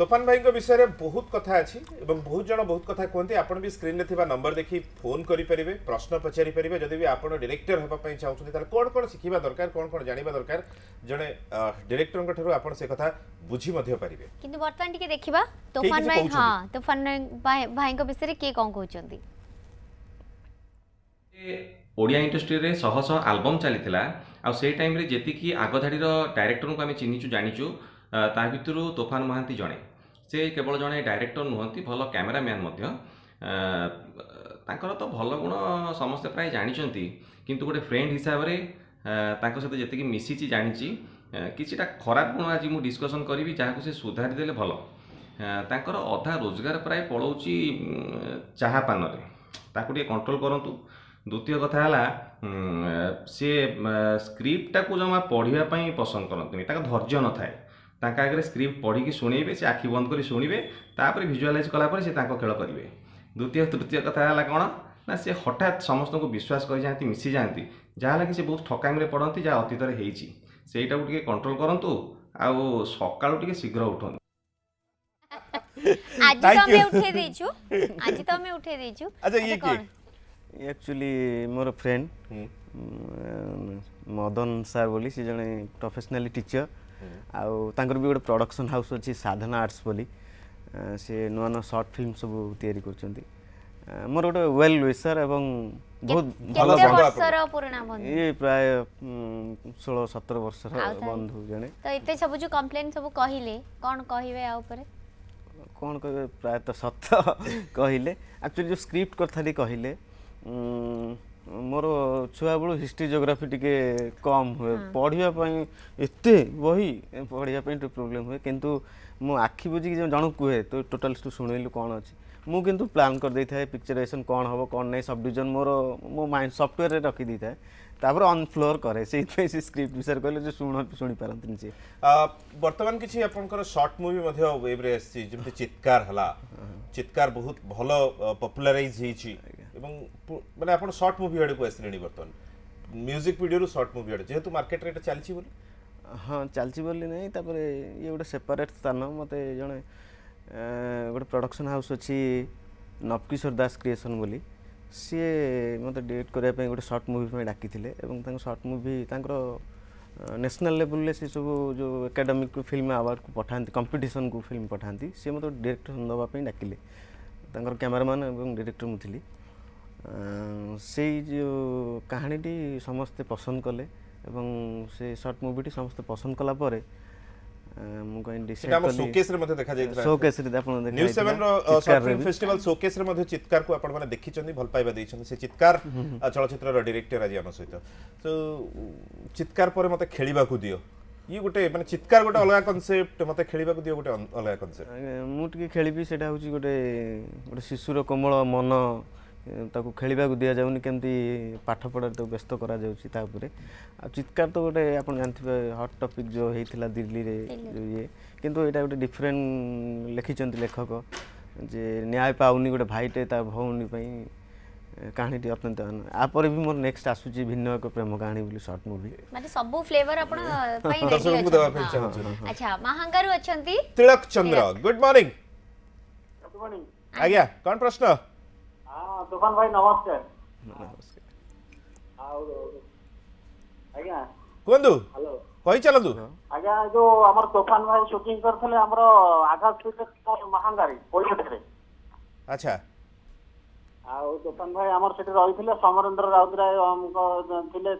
ତୋଫାନ ଭାଇଙ୍କ ବିଷୟରେ ବହୁତ କଥା ଅଛି ଏବଂ ବହୁତ ଜଣ ବହୁତ କଥା କୁହନ୍ତି ଆପଣ ବି ସ୍କ୍ରିନ୍ରେ ଥିବା ନମ୍ବର ଦେଖି ଫୋନ୍ କରିପାରିବେ ପ୍ରଶ୍ନ ପଚାରିପାରିବେ ଯଦି ବି ଆପଣ ଡିରେକ୍ଟର ହେବା ପାଇଁ ଚାହୁଁଛନ୍ତି ତାହେଲେ କ'ଣ କ'ଣ ଶିଖିବା ଦରକାର କ'ଣ କ'ଣ ଜାଣିବା ଦରକାର ଜଣେ ଡିରେକ୍ଟରଙ୍କ ଠାରୁ ଆପଣ ସେ କଥା ବୁଝି ମଧ୍ୟ ପାରିବେ କିନ୍ତୁ ବର୍ତ୍ତମାନ ଟିକେ ଦେଖିବା ତୋଫାନ ଭାଇ ହଁ ତୋଫାନ ଭାଇଙ୍କ ବିଷୟରେ କିଏ କ'ଣ କହୁଛନ୍ତି ଓଡ଼ିଆ ଇଣ୍ଡଷ୍ଟ୍ରିରେ ଶହ ଶହ ଆଲବମ୍ ଚାଲିଥିଲା ଆଉ ସେଇ ଟାଇମ୍ରେ ଯେତିକି ଆଗଧାଡ଼ିର ଡାଇରେକ୍ଟରଙ୍କୁ ଆମେ ଚିହ୍ନିଛୁ ଜାଣିଛୁ ତା ଭିତରୁ ତୋଫାନ ମହାନ୍ତି ଜଣେ ସେ କେବଳ ଜଣେ ଡାଇରେକ୍ଟର ନୁହନ୍ତି ଭଲ କ୍ୟାମେରାମ୍ୟାନ୍ ମଧ୍ୟ ତାଙ୍କର ତ ଭଲ ଗୁଣ ସମସ୍ତେ ପ୍ରାୟ ଜାଣିଛନ୍ତି କିନ୍ତୁ ଗୋଟେ ଫ୍ରେଣ୍ଡ ହିସାବରେ ତାଙ୍କ ସହିତ ଯେତିକି ମିଶିଛି ଜାଣିଛି କିଛିଟା ଖରାପ ଗୁଣ ଆଜି ମୁଁ ଡିସ୍କସନ୍ କରିବି ଯାହାକୁ ସେ ସୁଧାରି ଦେଲେ ଭଲ ତାଙ୍କର ଅଧା ରୋଜଗାର ପ୍ରାୟ ପଳାଉଛି ଚାହା ପାନରେ ତାକୁ ଟିକେ କଣ୍ଟ୍ରୋଲ କରନ୍ତୁ ଦ୍ୱିତୀୟ କଥା ହେଲା ସିଏ ସ୍କ୍ରିପ୍ଟଟାକୁ ଜମା ପଢ଼ିବା ପାଇଁ ପସନ୍ଦ କରନ୍ତିନି ତାଙ୍କ ଧୈର୍ଯ୍ୟ ନଥାଏ ତାଙ୍କ ଆଗରେ ସ୍କ୍ରିପ୍ଟ ପଢ଼ିକି ଶୁଣେଇବେ ସେ ଆଖି ବନ୍ଦ କରି ଶୁଣିବେ ତାପରେ ଭିଜୁଆଲାଇଜ୍ କଲାପରେ ସେ ତାଙ୍କ ଖେଳ କରିବେ ଦ୍ୱିତୀୟ ତୃତୀୟ କଥା ହେଲା କ'ଣ ନା ସେ ହଠାତ୍ ସମସ୍ତଙ୍କୁ ବିଶ୍ୱାସ କରିଯାଆନ୍ତି ମିଶିଯାଆନ୍ତି ଯାହାହେଲାକି ସେ ବହୁତ ଠକାମିରେ ପଡ଼ନ୍ତି ଯାହା ଅତୀତରେ ହେଇଛି ସେଇଟାକୁ ଟିକେ କଣ୍ଟ୍ରୋଲ କରନ୍ତୁ ଆଉ ସକାଳୁ ଟିକେ ଶୀଘ୍ର ଉଠନ୍ତୁ ଆଜି ତ ଆମେ ଉଠେଇ ଦେଇଛୁ ଆଜି ତ ଆମେ ଉଠେଇ ଦେଇଛୁ ଆଚ୍ଛା ଇଏ କିଏ एक्चुअली मोर फ्रेंड मदन सार बोली से जड़े प्रोफेशनली टीचर ଆଉ ତାଙ୍କର ବି ଗୋଟେ ପ୍ରଡ଼କ୍ସନ୍ ହାଉସ୍ ଅଛି ସାଧନା ଆର୍ଟ୍ସ ବୋଲି ସିଏ ନୂଆ ନୂଆ ସର୍ଟ ଫିଲ୍ମ ସବୁ ତିଆରି କରୁଛନ୍ତି ମୋର ଗୋଟେ ୱେଲ୍ ୱିସର୍ ଏବଂ ବହୁତ ଭଲ ଇଏ ପ୍ରାୟ ଷୋହଳ ସତର ବର୍ଷର ବନ୍ଧୁ ଜଣେ ତ ଏତେ ସବୁ ଯୋଉ କମ୍ପ୍ଲେନ୍ ସବୁ କହିଲେ କ'ଣ କହିବେ ଆ ଉପରେ କ'ଣ କହିବେ ପ୍ରାୟତଃ ସତ କହିଲେ ଆକ୍ଚୁଆଲି ଯୋଉ ସ୍କ୍ରିପ୍ଟ କରିଥାନ୍ତି କହିଲେ ମୋର ଛୁଆବେଳୁ ହିଷ୍ଟ୍ରି ଜୋଗ୍ରାଫି ଟିକେ କମ୍ ହୁଏ ପଢ଼ିବା ପାଇଁ ଏତେ ବହି ପଢ଼ିବା ପାଇଁ ଟିକେ ପ୍ରୋବ୍ଲେମ୍ ହୁଏ କିନ୍ତୁ ମୁଁ ଆଖି ବୁଝିକି ଜଣକୁ କୁହେ ତୁ ଟୋଟାଲ୍ ତୁ ଶୁଣେଇଲୁ କ'ଣ ଅଛି ମୁଁ କିନ୍ତୁ ପ୍ଲାନ୍ କରିଦେଇଥାଏ ପିକ୍ଚରାଇଜେସନ୍ କ'ଣ ହେବ କ'ଣ ନାହିଁ ସବ୍ ଡିଭିଜନ୍ ମୋର ମୋ ମାଇଣ୍ଡ ସଫ୍ଟୱେରରେ ରଖିଦେଇଥାଏ ତାପରେ ଅନଫ୍ଲୋର କରେ ସେଇଥିପାଇଁ ସେ ସ୍କ୍ରିପ୍ଟ ବିଷୟରେ କହିଲେ ଯେ ଶୁଣ ଶୁଣିପାରନ୍ତିନି ସିଏ ବର୍ତ୍ତମାନ କିଛି ଆପଣଙ୍କର ସର୍ଟ ମୁଭି ମଧ୍ୟ ୱେବ୍ରେ ଆସିଛି ଯେମିତି ଚିତ୍କାର ହେଲା ଚିତ୍କାର ବହୁତ ଭଲ ପପୁଲାରାଇଜ୍ ହେଇଛି ଏବଂ ମାନେ ଆପଣ ସର୍ଟ ମୁଭି ଆଡ଼କୁ ଆସିଲେଣି ବର୍ତ୍ତମାନ ମ୍ୟୁଜିକ୍ ଭିଡ଼ିଓରୁ ସର୍ଟ ମୁଭି ଆଡ଼େ ଯେହେତୁ ମାର୍କେଟରେ ଏଇଟା ଚାଲିଛି ବୋଲି ହଁ ଚାଲିଛି ବୋଲି ନାହିଁ ତାପରେ ଇଏ ଗୋଟେ ସେପାରେଟ୍ ସ୍ଥାନ ମୋତେ ଜଣେ ଗୋଟେ ପ୍ରଡ଼କ୍ସନ୍ ହାଉସ୍ ଅଛି ନବକିଶୋର ଦାସ କ୍ରିଏସନ୍ ବୋଲି ସିଏ ମୋତେ ଡିରେକ୍ଟ କରିବା ପାଇଁ ଗୋଟେ ସର୍ଟ ମୁଭି ପାଇଁ ଡାକିଥିଲେ ଏବଂ ତାଙ୍କ ସର୍ଟ ମୁଭି ତାଙ୍କର ନ୍ୟାସନାଲ୍ ଲେବୁଲ୍ରେ ସେ ସବୁ ଯେଉଁ ଏକାଡେମିକ୍ ଫିଲ୍ମ ଆୱାର୍ଡ଼କୁ ପଠାନ୍ତି କମ୍ପିଟିସନ୍କୁ ଫିଲ୍ମ ପଠାନ୍ତି ସିଏ ମୋତେ ଡିରେକ୍ଟର ଦେବା ପାଇଁ ଡାକିଲେ ତାଙ୍କର କ୍ୟାମେରାମ୍ୟାନ୍ ଏବଂ ଡିରେକ୍ଟର୍ ମୁଁ ଥିଲି ସେଇ ଯେଉଁ କାହାଣୀଟି ସମସ୍ତେ ପସନ୍ଦ କଲେ ଏବଂ ସେ ସର୍ଟ ମୁଭିଟି ସମସ୍ତେ ପସନ୍ଦ କଲା ପରେ ମୁଁ କହିଲି ଡିସାଇଡ୍ କଲି ଶୋକେସ୍ ରେ ମଧ୍ୟ ଦେଖା ଯାଇଥିଲା ଶୋକେସ୍ ରେ ଆପଣ ଦେଖା ନ୍ୟୁଜ୍ 7 ର ସର୍ଟ ଫିଲ୍ମ ଫେଷ୍ଟିଭାଲ ଶୋକେସ୍ ରେ ମଧ୍ୟ ଚିତ୍କାର କୁ ଆପଣ ମାନେ ଦେଖିଛନ୍ତି ଭଲ ପାଇବା ଦେଇଛନ୍ତି ସେ ଚିତ୍କାର ଚଳଚ୍ଚିତ୍ରର ଡିରେକ୍ଟର ଆଜି ଆମ ସହିତ ତ ଚିତ୍କାର ପରେ ମୋତେ ଖେଳିବାକୁ ଦିଅ ଇଏ ଗୋଟେ ମାନେ ଚିତ୍କାର ଗୋଟେ ଅଲଗା କନସେପ୍ଟ ମୋତେ ଖେଳିବାକୁ ଦିଅ ଗୋଟେ ଅଲଗା କନସେପ୍ଟ ମୁଁ ଟିକେ ଖେଳିବି ସେଇଟା ହେଉଛି ଗୋଟେ ଗୋଟେ ଶିଶୁର କୋମଳ ମନ ତାକୁ ଖେଳିବାକୁ ଦିଆଯାଉନି କେମିତି ପାଠପଢ଼ାରେ ତାକୁ ବ୍ୟସ୍ତ କରାଯାଉଛି ତା ଉପରେ ଆଉ ଚିତ୍କାର ତ ଗୋଟେ ଆପଣ ଜାଣିଥିବେ ହଟ୍ ଟପିକ୍ ଯେଉଁ ହେଇଥିଲା ଦିଲ୍ଲୀରେ ଯେଉଁ ଇଏ କିନ୍ତୁ ଏଇଟା ଗୋଟେ ଡିଫରେଣ୍ଟ ଲେଖିଛନ୍ତି ଲେଖକ ଯେ ନ୍ୟାୟ ପାଉନି ଗୋଟେ ଭାଇଟେ ତା ଭଉଣୀ ପାଇଁ କାହାଣୀଟି ଅତ୍ୟନ୍ତ ଆପରେ ବି ମୋର ନେକ୍ସଟ ଆସୁଛି ଭିନ୍ନ ଏକ ପ୍ରେମ କାହାଣୀ ବୋଲି ସର୍ଟ ମୁଭି ମାନେ ସବୁ ଫ୍ଲେଭର ଆପଣ ପାଇଁ ଦର୍ଶକଙ୍କୁ ଦେବା ପାଇଁ ଚାହୁଁଛୁ ଆଚ୍ଛା ମାହାଙ୍ଗାରୁ ଅଛନ୍ତି Tilak Chandra good morning good morning ଆଜ୍ଞା କ'ଣ ପ୍ରଶ୍ନ हाँ तुफान भाई नमस्कार ଆଉ ଆଜ୍ଞା କୁହନ୍ତୁ ହ୍ୟାଲୋ କହିଚାଲନ୍ତୁ ଆଜ୍ଞା ଯୋଉ ଆମର ତୋଫାନ ଭାଇ ସୁଟିଂ କରିଥିଲେ ଆମର ଆଘାତ ମହାଙ୍ଗାରୀ କୋଲକାତାରେ ଆଚ୍ଛା ଆଉ ତୋଫାନ ଭାଇ ଆମର ସେଠି ରହିଥିଲେ ସମରେନ୍ଦ୍ର ରାଉତରାୟ ଥିଲେ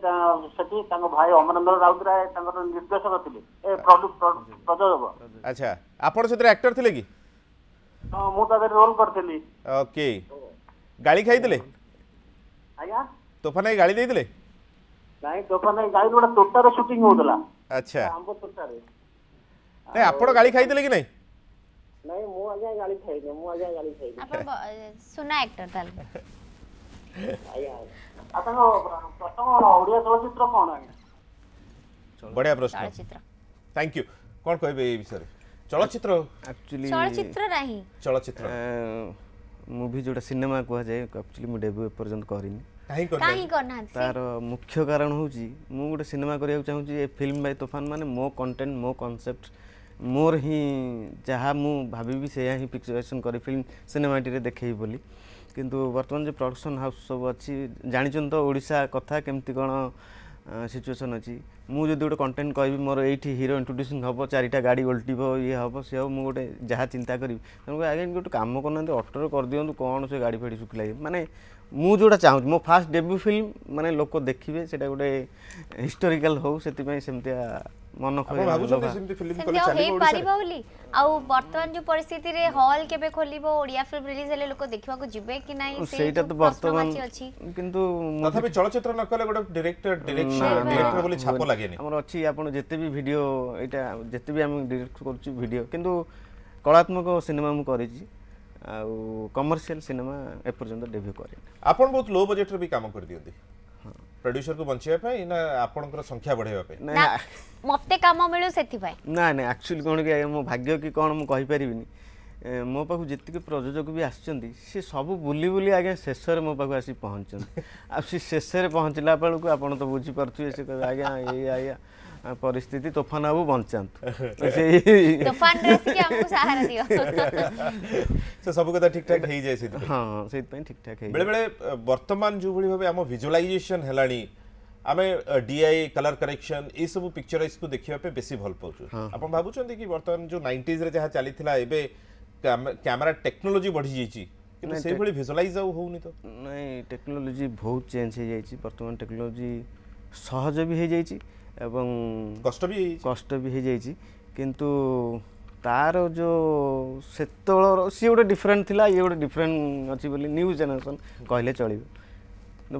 ସେଠି ତାଙ୍କ ଭାଇ ଅମରେନ୍ଦ୍ର ରାଉତରାୟ ତାଙ୍କର ନିର୍ଦ୍ଦେଶକ ଥିଲେ ଏ ପ୍ରଯୋଜକ ଆଚ୍ଛା ଆପଣ ସେଥିରେ ଆକ୍ଟର ଥିଲେ କି ହଁ ମୁଁ ତା ଦେହରେ ରୋଲ୍ କରିଥିଲି ଓକେ ଗାଳି ଖାଇଥିଲେ ତୋଫାନ ଭାଇ ଗାଳି ଦେଇଥିଲେ ନାଇଁ ତୋଫାନ ଭାଇ ଗାଳି ଗୋଟେ ତୋଟାରେ ସୁଟିଂ ହଉଥିଲା ଆଚ୍ଛା ଆମ୍ବ ତୋଟାରେ ନାଇଁ ଆପଣ ଗାଳି ଖାଇଥିଲେ କି ନାଇଁ ନାଇଁ ମୁଁ ଆଜ୍ଞା ଗାଳି ଖାଇନି ମୁଁ ଆଜ୍ଞା ଗାଳି ଖାଇନି ଆପଣ ସୁନା ଆକ୍ଟର ତାହେଲେ ଆପଣଙ୍କ ପ୍ରଥମ ଓଡ଼ିଆ ଚଳଚ୍ଚିତ୍ର କ'ଣ ଆଜ୍ଞା ବଢିଆ ପ୍ରଶ୍ନ ଚଳଚ୍ଚିତ୍ର ଥ୍ୟାଙ୍କ ୟୁ କ'ଣ କହିବେ ଏ ବିଷୟରେ ଚଳଚ୍ଚିତ୍ର ଆକ୍ଚୁଆଲି ଚଳଚ୍ଚିତ୍ର ନାହିଁ ଚଳଚ୍ଚିତ୍ର মুভি যেটা সিনেমা কুহযায়ে একচুয়ালি মু ডেব্যু এপর্যন্ত করিনি তার মুখ্য কারণ হচ্ছে মু গোটে সিনেমা করা চাহুছি এ ফিল্ম বাই তোফান মানে মো কন্টেন্ট মো কনসেপ্ট ମୋର ହିଁ ଯାହା ମୁଁ ଭାବିବି ସେଇଆ ହିଁ ପିକ୍ଚରାଇଜେସନ୍ କରି ଫିଲ୍ମ ସିନେମାଟିରେ ଦେଖେଇବି ବୋଲି କିନ୍ତୁ ବର୍ତ୍ତମାନ ଯେଉଁ ପ୍ରଡକ୍ସନ୍ ହାଉସ୍ ସବୁ ଅଛି ଜାଣିଛନ୍ତି ତ ଓଡ଼ିଶା କଥା କେମିତି କ'ଣ ସିଚୁଏସନ୍ ଅଛି ମୁଁ ଯଦି ଗୋଟେ କଣ୍ଟେଣ୍ଟ କହିବି ମୋର ଏଇଠି ହିରୋ ଇଣ୍ଟ୍ରୋଡ୍ୟୁସିଂ ହେବ ଚାରିଟା ଗାଡ଼ି ଓଲଟିବ ଇଏ ହେବ ସେ ହେବ ମୁଁ ଗୋଟେ ଯାହା ଚିନ୍ତା କରିବି ତେଣୁ ଆଜ୍ଞା ଗୋଟେ କାମ କରୁନାହାନ୍ତି ଅଟୋରେ କରିଦିଅନ୍ତୁ କ'ଣ ସେ ଗାଡ଼ି ଫାଡ଼ି ଶୁଖିଲା ମାନେ ମୁଁ ଯେଉଁଟା ଚାହୁଁଛି ମୋ ଫାର୍ଷ୍ଟ ଡେବ୍ୟୁ ଫିଲ୍ମ ମାନେ ଲୋକ ଦେଖିବେ ସେଇଟା ଗୋଟେ ହିଷ୍ଟୋରିକାଲ୍ ହେଉ ସେଥିପାଇଁ ସେମିତିଆ ମନ ହେଇପାରିବ ବୋଲି ଆଉ ବର୍ତ୍ତମାନ ଯୋଉ ପରିସ୍ଥିତିରେ ହଲ୍ କେବେ ଖୋଲିବ ଓଡ଼ିଆ ଫିଲ୍ମ ରିଲିଜ ହେଲେ ଲୋକ ଦେଖିବାକୁ ଯିବେ କି ନାହିଁ ସେଇଟା ତ ବର୍ତ୍ତମାନ କିନ୍ତୁ ତଥାପି ଚଳଚ୍ଚିତ୍ର ନ କଲେ ଗୋଟେ ଡିରେକ୍ଟର ଡିରେକ୍ଟର ବୋଲି ଛାପ ଲାଗେନି ଆମର ଅଛି ଆପଣ ଯେତେ ବି ଭିଡ଼ିଓ ଏଇଟା ଯେତେ ବି ଆମେ ଡିରେକ୍ଟ କରୁଛୁ ଭିଡ଼ିଓ କିନ୍ତୁ କଳାତ୍ମକ ସିନେମା ମୁଁ କରିଛି ଆଉ କମର୍ସିଆଲ ସିନେମା ଏପର୍ଯ୍ୟନ୍ତ ଡେବ୍ୟୁ କରିନି ଆପଣ ବହୁତ ଲୋ ବଜେଟରେ ବି କାମ କରିଦିଅନ୍ତି প্রোড্যুসর কু বঞ্চাইবা পাই না আপনার সংখ্যা বড়াইবা পাই না মতে কাম মিলু সেথিপাই না না অ্যাকচুয়ালি কোন কি মো ভাগ্য কি কোন মু কই পারিবিনি मो पा जी प्रयोजक भी आस सब बुले बुले आज शेष मो पा आस पहुँच आेष पहुँचला बेलू आप बुझीपे आज ये आज्ञा परिस्थिति तोफान बाबू बचात सब कथा ठीक ठाक हो जाए हाँ से ठीक ठाक बेले बेले बर्तमान जो भाव भिजुलाइजेसन है आमे डीआई कलर करेक्शन ये सब पिक्चराइज को देखापे बेस भल पाँच आप भाव कि बर्तमान जो नाइंटीज जहाँ चली था କ୍ୟାମେରା ଟେକ୍ନୋଲୋଜି ବଢ଼ିଯାଇଛି କିନ୍ତୁ ସେଇଭଳି ଭିଜୁଆଲାଇଜ୍ ଆଉ ହେଉନି ତ ନାଇଁ ଟେକ୍ନୋଲୋଜି ବହୁତ ଚେଞ୍ଜ ହେଇଯାଇଛି ବର୍ତ୍ତମାନ ଟେକ୍ନୋଲୋଜି ସହଜ ବି ହେଇଯାଇଛି ଏବଂ କଷ୍ଟ ବି କଷ୍ଟ ବି ହେଇଯାଇଛି କିନ୍ତୁ ତାର ଯେଉଁ ସେତେବେଳର ସିଏ ଗୋଟେ ଡିଫରେଣ୍ଟ ଥିଲା ଇଏ ଗୋଟେ ଡିଫରେଣ୍ଟ ଅଛି ବୋଲି ନ୍ୟୁ ଜେନେରେସନ୍ କହିଲେ ଚଳିବ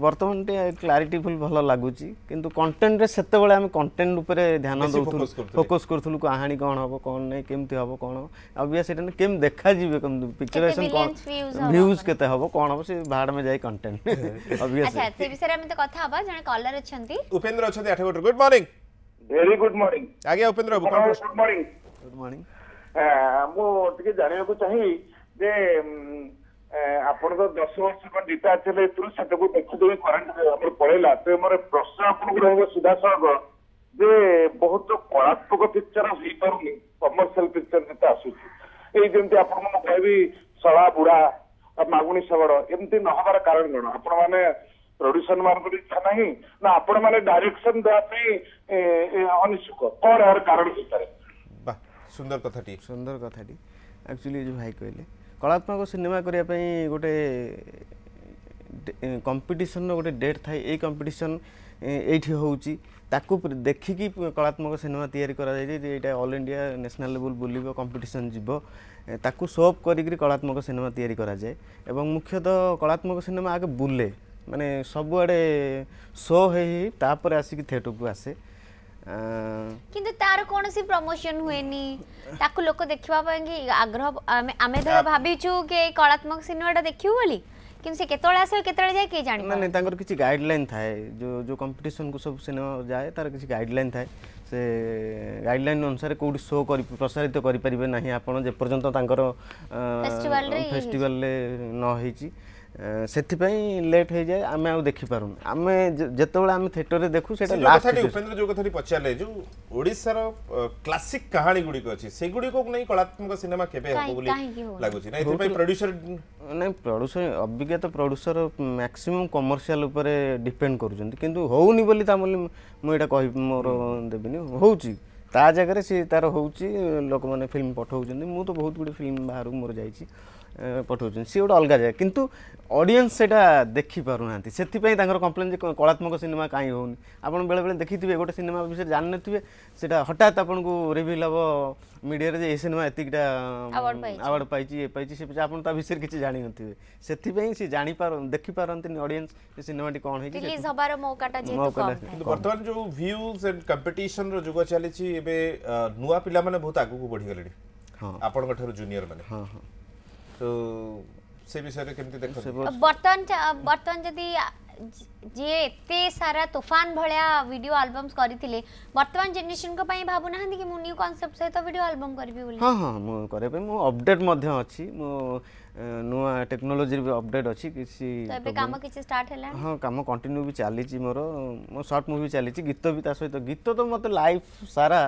বর্তমান টিকে ক্লারিটিফুল ভাল লাগুচি কিন্তু কন্টেন্টরে সেতবে আমি কন্টেন্ট উপরে ধ্যান দৌলু ফোকস করুলু কাহাণী কম হব কম নাই কেমতি হব কম অবভিয়াস এটা কেম দেখা যাবে পিকচরাইজেশন কম ভিউজ কেতে হব কম হব সে ভাড় মে যাই কন্টেন্ট অবভিয়াস আচ্ছা সে বিষয়ে আমি তো কথা হবা জনে কলার অছন্তি উপেন্দ্র অছন্তি আঠাগোট good morning very good morning আগে উপেন্দ্র বাবু গুড মর্নিং গুড মর্নিং ମୁଁ ଟିକେ ଜାଣିବାକୁ ଚାହିଁ ଯେ ଆପଣଙ୍କ ଦଶ ବର୍ଷ କ'ଣ ଡିଟାଚ୍ ହେଲେ ଏଥିରୁ ସେଟାକୁ ଦେଖିଦେବି କରେଣ୍ଟ ଆମର ପଳେଇଲା ତେବେ ମୋର ପ୍ରଶ୍ନ ଆପଣଙ୍କୁ ରହିବ ସିଧାସଳଖ ଯେ ବହୁତ କଳାତ୍ମକ ପିକ୍ଚର ହେଇପାରୁନି କମର୍ସିଆଲ ପିକ୍ଚର ଯେତେ ଆସୁଛି ଏଇ ଯେମିତି ଆପଣଙ୍କୁ ମୁଁ କହିବି ଶଳା ବୁଢା ମାଗୁଣୀ ଶଗଡ଼ ଏମିତି ନ ହବାର କାରଣ କ'ଣ ଆପଣମାନେ ପ୍ରଡ୍ୟୁସର ମାନଙ୍କର ଇଚ୍ଛା ନାହିଁ ନା ଆପଣମାନେ ଡାଇରେକ୍ସନ ଦେବା ପାଇଁ ଅନିଚ୍ଛୁକ କ'ଣ ଏହାର କାରଣ ହେଇପାରେ ସୁନ୍ଦର କଥାଟି ସୁନ୍ଦର କଥାଟି ଆକ୍ଚୁଆଲି ଭାଇ କହିଲେ କଳାତ୍ମକ ସିନେମା କରିବା ପାଇଁ ଗୋଟେ କମ୍ପିଟିସନର ଗୋଟେ ଡେଟ୍ ଥାଏ ଏଇ କମ୍ପିଟିସନ ଏଇଠି ହେଉଛି ତାକୁ ଦେଖିକି କଳାତ୍ମକ ସିନେମା ତିଆରି କରାଯାଇଛି ଯେ ଏଇଟା ଅଲ୍ ଇଣ୍ଡିଆ ନ୍ୟାସନାଲ୍ ଲେବୁଲ୍ ବୁଲିବ କମ୍ପିଟିସନ୍ ଯିବ ତାକୁ ସୋଅପ୍ କରିକିରି କଳାତ୍ମକ ସିନେମା ତିଆରି କରାଯାଏ ଏବଂ ମୁଖ୍ୟତଃ କଳାତ୍ମକ ସିନେମା ଆଗେ ବୁଲେ ମାନେ ସବୁଆଡ଼େ ଶୋ ହେଇ ହେଇ ତାପରେ ଆସିକି ଥିଏଟରକୁ ଆସେ किंतु तार कौन सी प्रमोशन हुए लोक देखा आग्रह आम भाई कलात्मक सिनेमाटा देखू बोली किसी गाइडलैन थाए जो जो कंपिटन को सब सिने जाए तार किसी गाइडलैन थाए से गाइडलैन अनुसार कौट शो कर प्रसारित करें ना आपर्तर फेस्टिवल नई ସେଥିପାଇଁ ଲେଟ୍ ହେଇଯାଏ ଆମେ ଆଉ ଦେଖିପାରୁନୁ ଆମେ ଯେତେବେଳେ ଆମେ ଥିଏଟରରେ ଦେଖୁ ସେଇଟା ଲାଷ୍ଟ ଉପେନ୍ଦ୍ର ଯେଉଁ କଥାଟି ପଚାରିଲେ ଯେଉଁ ଓଡ଼ିଶାର କ୍ଲାସିକ୍ କାହାଣୀ ଗୁଡ଼ିକ ଅଛି ସେଗୁଡ଼ିକୁ ନେଇ କଳାତ୍ମକ ସିନେମା କେବେ ହେବ ବୋଲି ଲାଗୁଛି ନା ଏଥିପାଇଁ ପ୍ରଡ୍ୟୁସର ନାଇଁ ପ୍ରଡ୍ୟୁସର ଅବିକା ତ ପ୍ରଡ୍ୟୁସର ମ୍ୟାକ୍ସିମମ୍ କମର୍ସିଆଲ ଉପରେ ଡିପେଣ୍ଡ କରୁଛନ୍ତି କିନ୍ତୁ ହେଉନି ବୋଲି ତା ବୋଲି ମୁଁ ଏଇଟା କହିବି ମୋର ଦେବିନି ହେଉଛି ତା ଜାଗାରେ ସିଏ ତାର ହେଉଛି ଲୋକମାନେ ଫିଲ୍ମ ପଠାଉଛନ୍ତି ମୁଁ ତ ବହୁତ ଗୁଡ଼ିଏ ଫିଲ୍ମ ବାହାରକୁ ମୋର ଯାଇଛି पठाऊँ सी गोटे अलग जाए कि अड़ियंस से देखिपार ना से कम्प्लेन कलात्मक सिनेमा कहीं होनी आप बेले बेले देखी थे गोटे सिनेमा विषय जानी थे हटात आप रिव्यूल हम मीडिया ये सिनेमा एतिकटा आवार्ड पाई ये पाई से पीछे किसी जान ना से जापार देखिपार अडियस सिनेमाटी कौन बर्तमान जो भ्यूज एंड कंपिटन रुग चली नुआ पे बहुत आगे बढ़ी गले हाँ आप जूनियर मैंने हाँ हाँ তো সে বিষয়ে কেমতি দেখছেন বর্তমান বর্তমান যদি ଯିଏ ଏତେ ସାରା ତୋଫାନ ଭଳିଆ ଭିଡ଼ିଓ ଆଲବମ୍ସ କରିଥିଲେ ବର୍ତ୍ତମାନ ଜେନେରେସନଙ୍କ ପାଇଁ ଭାବୁନାହାନ୍ତି କି ମୁଁ ନ୍ୟୁ କନସେପ୍ଟ ସହିତ ଭିଡ଼ିଓ ଆଲବମ୍ କରିବି ବୋଲି ହଁ ହଁ ମୁଁ କରିବା ପାଇଁ ମୁଁ ଅପଡେଟ୍ ମଧ୍ୟ ଅଛି ମୁଁ ନୂଆ ଟେକ୍ନୋଲୋଜିରେ ବି ଅପଡେଟ୍ ଅଛି କିଛି ଏବେ କାମ କିଛି ଷ୍ଟାର୍ଟ ହେଲା ହଁ କାମ କଣ୍ଟିନ୍ୟୁ ବି ଚାଲିଛି ମୋର ମୋ ସର୍ଟ ମୁଭି ଚାଲିଛି ଗୀତ ବି ତା ସହିତ ଗୀତ ତ ମୋତେ ଲାଇଫ୍ ସାରା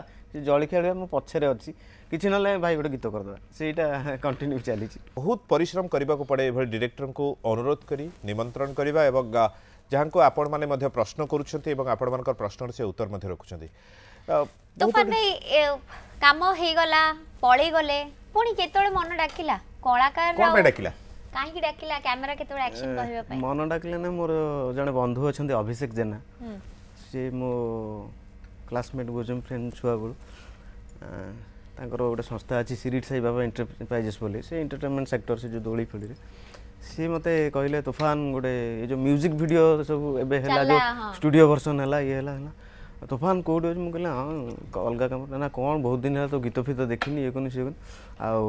ଜଳଖିଆ ମୁଁ ପଛରେ ଅଛି କିଛି ନହେଲେ ଭାଇ ଗୋଟେ ଗୀତ କରିଦେବା ସେଇଟା କଣ୍ଟିନ୍ୟୁ ଚାଲିଛି ବହୁତ ପରିଶ୍ରମ କରିବାକୁ ପଡ଼େ ଏଭଳି ଡିରେକ୍ଟରଙ୍କୁ ଅନୁରୋଧ କରି ନିମନ୍ତ୍ରଣ କରିବା ଏବଂ ଯାହାଙ୍କୁ ଆପଣମାନେ ମଧ୍ୟ ପ୍ରଶ୍ନ କରୁଛନ୍ତି ଏବଂ ଆପଣମାନଙ୍କର ପ୍ରଶ୍ନର ସେ ଉତ୍ତର ମଧ୍ୟ ରଖୁଛନ୍ତି তুফান ভাই কাম হইগলা পলাই গলে পুনি কেতবে মন ডাকিলা কলাকার কোন পে ডাকিলা কাহি ডাকিলা ক্যামেরা কেতবে অ্যাকশন করিবা পাই মন ডাকিলা না মোর জনে বন্ধু অছন্তি অভিষেক জেনা সে মো ତାଙ୍କର ଗୋଟେ ସଂସ୍ଥା ଅଛି ସିରିଟ୍ ସାଇ ବାବା ଏଣ୍ଟରପ୍ରାଇଜେସ୍ ବୋଲି ସେ ଏଣ୍ଟରଟେନମେଣ୍ଟ ସେକ୍ଟର ସେ ଯେଉଁ ଦୋଳି ଫିଳିରେ ସିଏ ମୋତେ କହିଲେ ତୋଫାନ ଗୋଟେ ଏ ଯେଉଁ ମ୍ୟୁଜିକ୍ ଭିଡ଼ିଓ ସବୁ ଏବେ ହେଲା ଯେଉଁ ଷ୍ଟୁଡ଼ିଓ ଭର୍ସନ୍ ହେଲା ଇଏ ହେଲା ହେଲା ତୋଫାନ କେଉଁଠି ଅଛି ମୁଁ କହିଲି ହଁ ଅଲଗା କାମ ନା କ'ଣ ବହୁତ ଦିନ ହେଲା ତ ଗୀତ ଫିତ ଦେଖିନି ଇଏ କନି ସିଏ କନି ଆଉ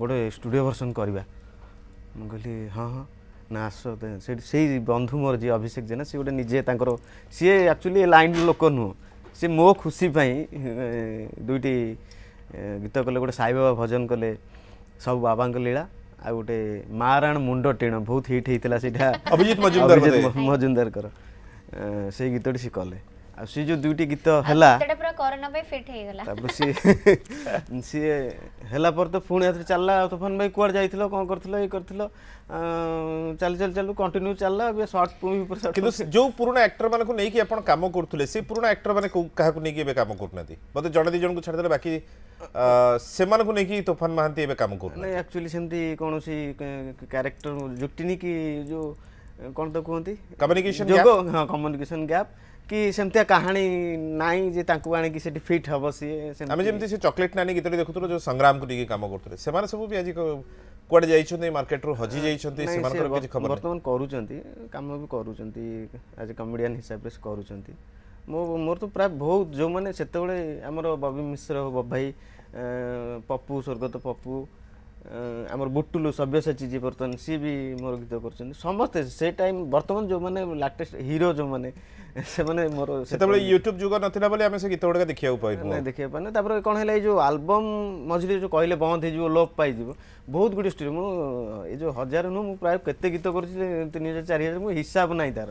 ଗୋଟେ ଷ୍ଟୁଡ଼ିଓ ଭର୍ସନ୍ କରିବା ମୁଁ କହିଲି ହଁ ହଁ ନା ଆସ ସେଇଠି ସେଇ ବନ୍ଧୁ ମୋର ଯିଏ ଅଭିଷେକ ଜେନା ସିଏ ଗୋଟେ ନିଜେ ତାଙ୍କର ସିଏ ଆକ୍ଚୁଆଲି ଲାଇନ୍ ଲୋକ ନୁହଁ ସିଏ ମୋ ଖୁସି ପାଇଁ ଦୁଇଟି ଗୀତ କଲେ ଗୋଟେ ସାଇବାବା ଭଜନ କଲେ ସବୁ ବାବାଙ୍କ ଲୀଳା ଆଉ ଗୋଟେ ମାରାଣ ମୁଣ୍ଡ ଟିଣ ବହୁତ ହିଟ୍ ହେଇଥିଲା ସେଇଟା ମଜୁମଦାରଙ୍କର ସେଇ ଗୀତଟି ସେ କଲେ ଆଉ ସେ ଯେଉଁ ଦୁଇଟି ଗୀତ ହେଲା ତାପରେ ସିଏ ସିଏ ହେଲା ପରେ ତ ପୁଣି ଏଥିରେ ଚାଲିଲା ଆଉ ତୋଫାନ ଭାଇ କୁଆଡ଼େ ଯାଇଥିଲ କ'ଣ କରିଥିଲ ଇଏ କରିଥିଲ ଚାଲି ଚାଲି ଚାଲୁ କଣ୍ଟିନ୍ୟୁ ଚାଲିଲା ଏବେ ସର୍ଟ ମୁଭି କିନ୍ତୁ ଯେଉଁ ପୁରୁଣା ଆକ୍ଟର ମାନଙ୍କୁ ନେଇକି ଆପଣ କାମ କରୁଥିଲେ ସେ ପୁରୁଣା ଆକ୍ଟର ମାନେ କାହାକୁ ନେଇକି ଏବେ କାମ କରୁନାହାନ୍ତି ମୋତେ ଜଣେ ଦୁଇ ଜଣଙ୍କୁ ଛାଡ଼ିଦେଲେ ବାକି ସେମାନଙ୍କୁ ନେଇକି ତୋଫାନ ମହାନ୍ତି ଏବେ କାମ କରୁନାହିଁ ଆକ୍ଚୁଆଲି ସେମିତି କୌଣସି କ୍ୟାରେକ୍ଟର ଜୁଟିନି କି ଯେଉଁ କ'ଣ ତ କୁହନ୍ତି କମ୍ୟୁନିକେସନ୍ ଯୋଗ ହଁ କମ୍ୟୁନିକେସନ୍ ଗ୍ୟାପ୍ କି ସେମିତିଆ କାହାଣୀ ନାହିଁ ଯେ ତାଙ୍କୁ ଆଣିକି ସେଠି ଫିଟ୍ ହେବ ସିଏ ଆମେ ଯେମିତି ସେ ଚକୋଲେଟ୍ ନାନୀ ଗୀତଟି ଦେଖୁଥିଲୁ ଯେଉଁ ସଂଗ୍ରାମକୁ ନେଇକି କାମ କରୁଥିଲେ ସେମାନେ ସବୁ ବି ଆଜି କୁଆଡ଼େ ଯାଇଛନ୍ତି ମାର୍କେଟରୁ ହଜି ଯାଇଛନ୍ତି ସେମାନଙ୍କର କିଛି ଖବର ବର୍ତ୍ତମାନ କରୁଛନ୍ତି କାମ ବି କରୁଛନ୍ତି ଆଜି କମେଡ଼ିଆନ୍ ହିସାବରେ ସେ କରୁଛନ୍ତି ମୋ ମୋର ତ ପ୍ରାୟ ବହୁତ ଯେଉଁମାନେ ସେତେବେଳେ ଆମର ବବି ମିଶ୍ର ବବାଇ ପପୁ ସ୍ୱର୍ଗତ ପପୁ ଆମର ବୁଟୁଲୁ ସବ୍ୟସାଚୀ ଯିଏ ବର୍ତ୍ତମାନ ସିଏ ବି ମୋର ଗୀତ କରୁଛନ୍ତି ସମସ୍ତେ ସେ ଟାଇମ୍ ବର୍ତ୍ତମାନ ଯେଉଁମାନେ ଲାଟେଷ୍ଟ ହିରୋ ଯେଉଁମାନେ ସେମାନେ ମୋର ସେତେବେଳେ ୟୁଟ୍ୟୁବ୍ ଯୁଗ ନଥିଲା ବୋଲି ଆମେ ସେ ଗୀତ ଗୁଡ଼ାକ ଦେଖିବାକୁ ପାଇଲୁ ଦେଖିବାକୁ ପାଇଲୁ ତାପରେ କ'ଣ ହେଲା ଏଇ ଯେଉଁ ଆଲବମ୍ ମଝିରେ ଯେଉଁ କହିଲେ ବନ୍ଦ ହେଇଯିବ ଲୋପ ପାଇଯିବ ବହୁତ ଗୁଡ଼ିଏ ଷ୍ଟୋରି ମୁଁ ଏଇ ଯେଉଁ ହଜାର ନୁହଁ ମୁଁ ପ୍ରାୟ କେତେ ଗୀତ କରୁଛି ତିନି ହଜାର ଚାରି ହଜାର ମୁଁ ହିସାବ ନାହିଁ ତାର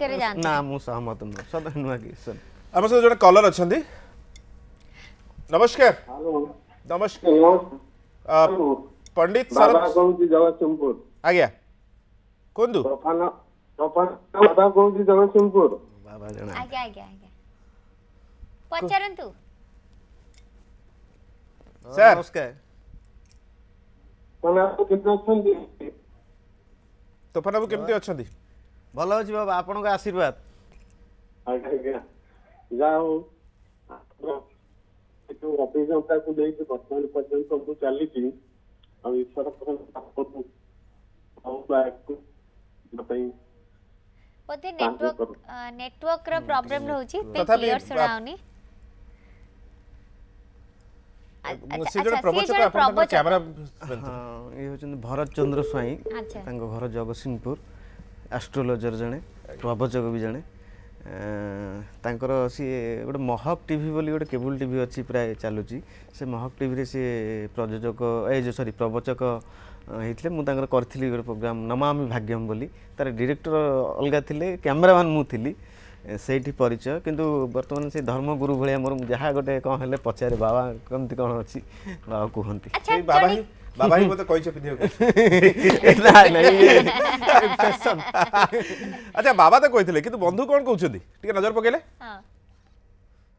ବାକ୍ୟରେ ଯାଆନ୍ତୁ ନା ମୁଁ ସହମତ ନୁହଁ ସଦା ନୁହଁ କି ଆମ ସହିତ ଜଣେ କଲର ଅଛନ୍ତି ନମସ୍କାର ନମସ୍କାର ପଣ୍ଡିତ ଶରତ କହୁଛି ଜଗତସିଂହପୁର ଆଜ୍ଞା କୁହନ୍ତୁ ବାବା କହୁଛି ଜଗତସିଂହପୁର ବାବା ଜଣା ଆଜ୍ଞା ଆଜ୍ଞା ଆଜ୍ଞା ପଚାରନ୍ତୁ ସାର୍ ନମସ୍କାର ତୋଫାନ ବାବୁ କେମିତି ଅଛନ୍ତି ଭଲ ଅଛି ବାବା ଆପଣଙ୍କ ଆଶୀର୍ବାଦ ଯାହା ହଉ ଯୋଉ ଅଭିଜ୍ଞତାକୁ ନେଇକି ବର୍ତ୍ତମାନ ପର୍ଯ୍ୟନ୍ତ ସବୁ ଚାଲିଛି ଆଉ ଈଶ୍ୱର ପାଇଁ ବୋଧେ ନେଟୱର୍କ ନେଟୱର୍କର ପ୍ରୋବ୍ଲେମ୍ ରହୁଛି କ୍ଲିୟର ଶୁଣାଉନି କ୍ୟାମେରା ଇଏ ହେଉଛନ୍ତି ଭରତ ଚନ୍ଦ୍ର ସ୍ୱାଇଁ ତାଙ୍କ ଘର ଜଗତସିଂହପୁର ଆଷ୍ଟ୍ରୋଲୋଜର ଜଣେ ପ୍ରବଚକ ବି ଜଣେ ତାଙ୍କର ସିଏ ଗୋଟେ ମହକ ଟିଭି ବୋଲି ଗୋଟେ କେବୁଲ ଟିଭି ଅଛି ପ୍ରାୟ ଚାଲୁଛି ସେ ମହକ ଟିଭିରେ ସିଏ ପ୍ରଯୋଜକ ଏ ଯେଉଁ ସରି ପ୍ରବଚକ ହେଇଥିଲେ ମୁଁ ତାଙ୍କର କରିଥିଲି ଗୋଟେ ପ୍ରୋଗ୍ରାମ ନମାମି ଭାଗ୍ୟମ ବୋଲି ତାର ଡିରେକ୍ଟର ଅଲଗା ଥିଲେ କ୍ୟାମେରାମ୍ୟାନ୍ ମୁଁ ଥିଲି ସେଇଠି ପରିଚୟ କିନ୍ତୁ ବର୍ତ୍ତମାନ ସେ ଧର୍ମଗୁରୁ ଭଳିଆ ମୋର ଯାହା ଗୋଟେ କ'ଣ ହେଲେ ପଚାରେ ବାବା କେମିତି କ'ଣ ଅଛି ବାବା କୁହନ୍ତି ବାବା ହିଁ ବାବା ହିଁ ମୋତେ କହିଛ ପିନ୍ଧିବାକୁ ଆଚ୍ଛା ବାବା ତ କହିଥିଲେ କିନ୍ତୁ ବନ୍ଧୁ କ'ଣ କହୁଛନ୍ତି ଟିକେ ନଜର ପକେଇଲେ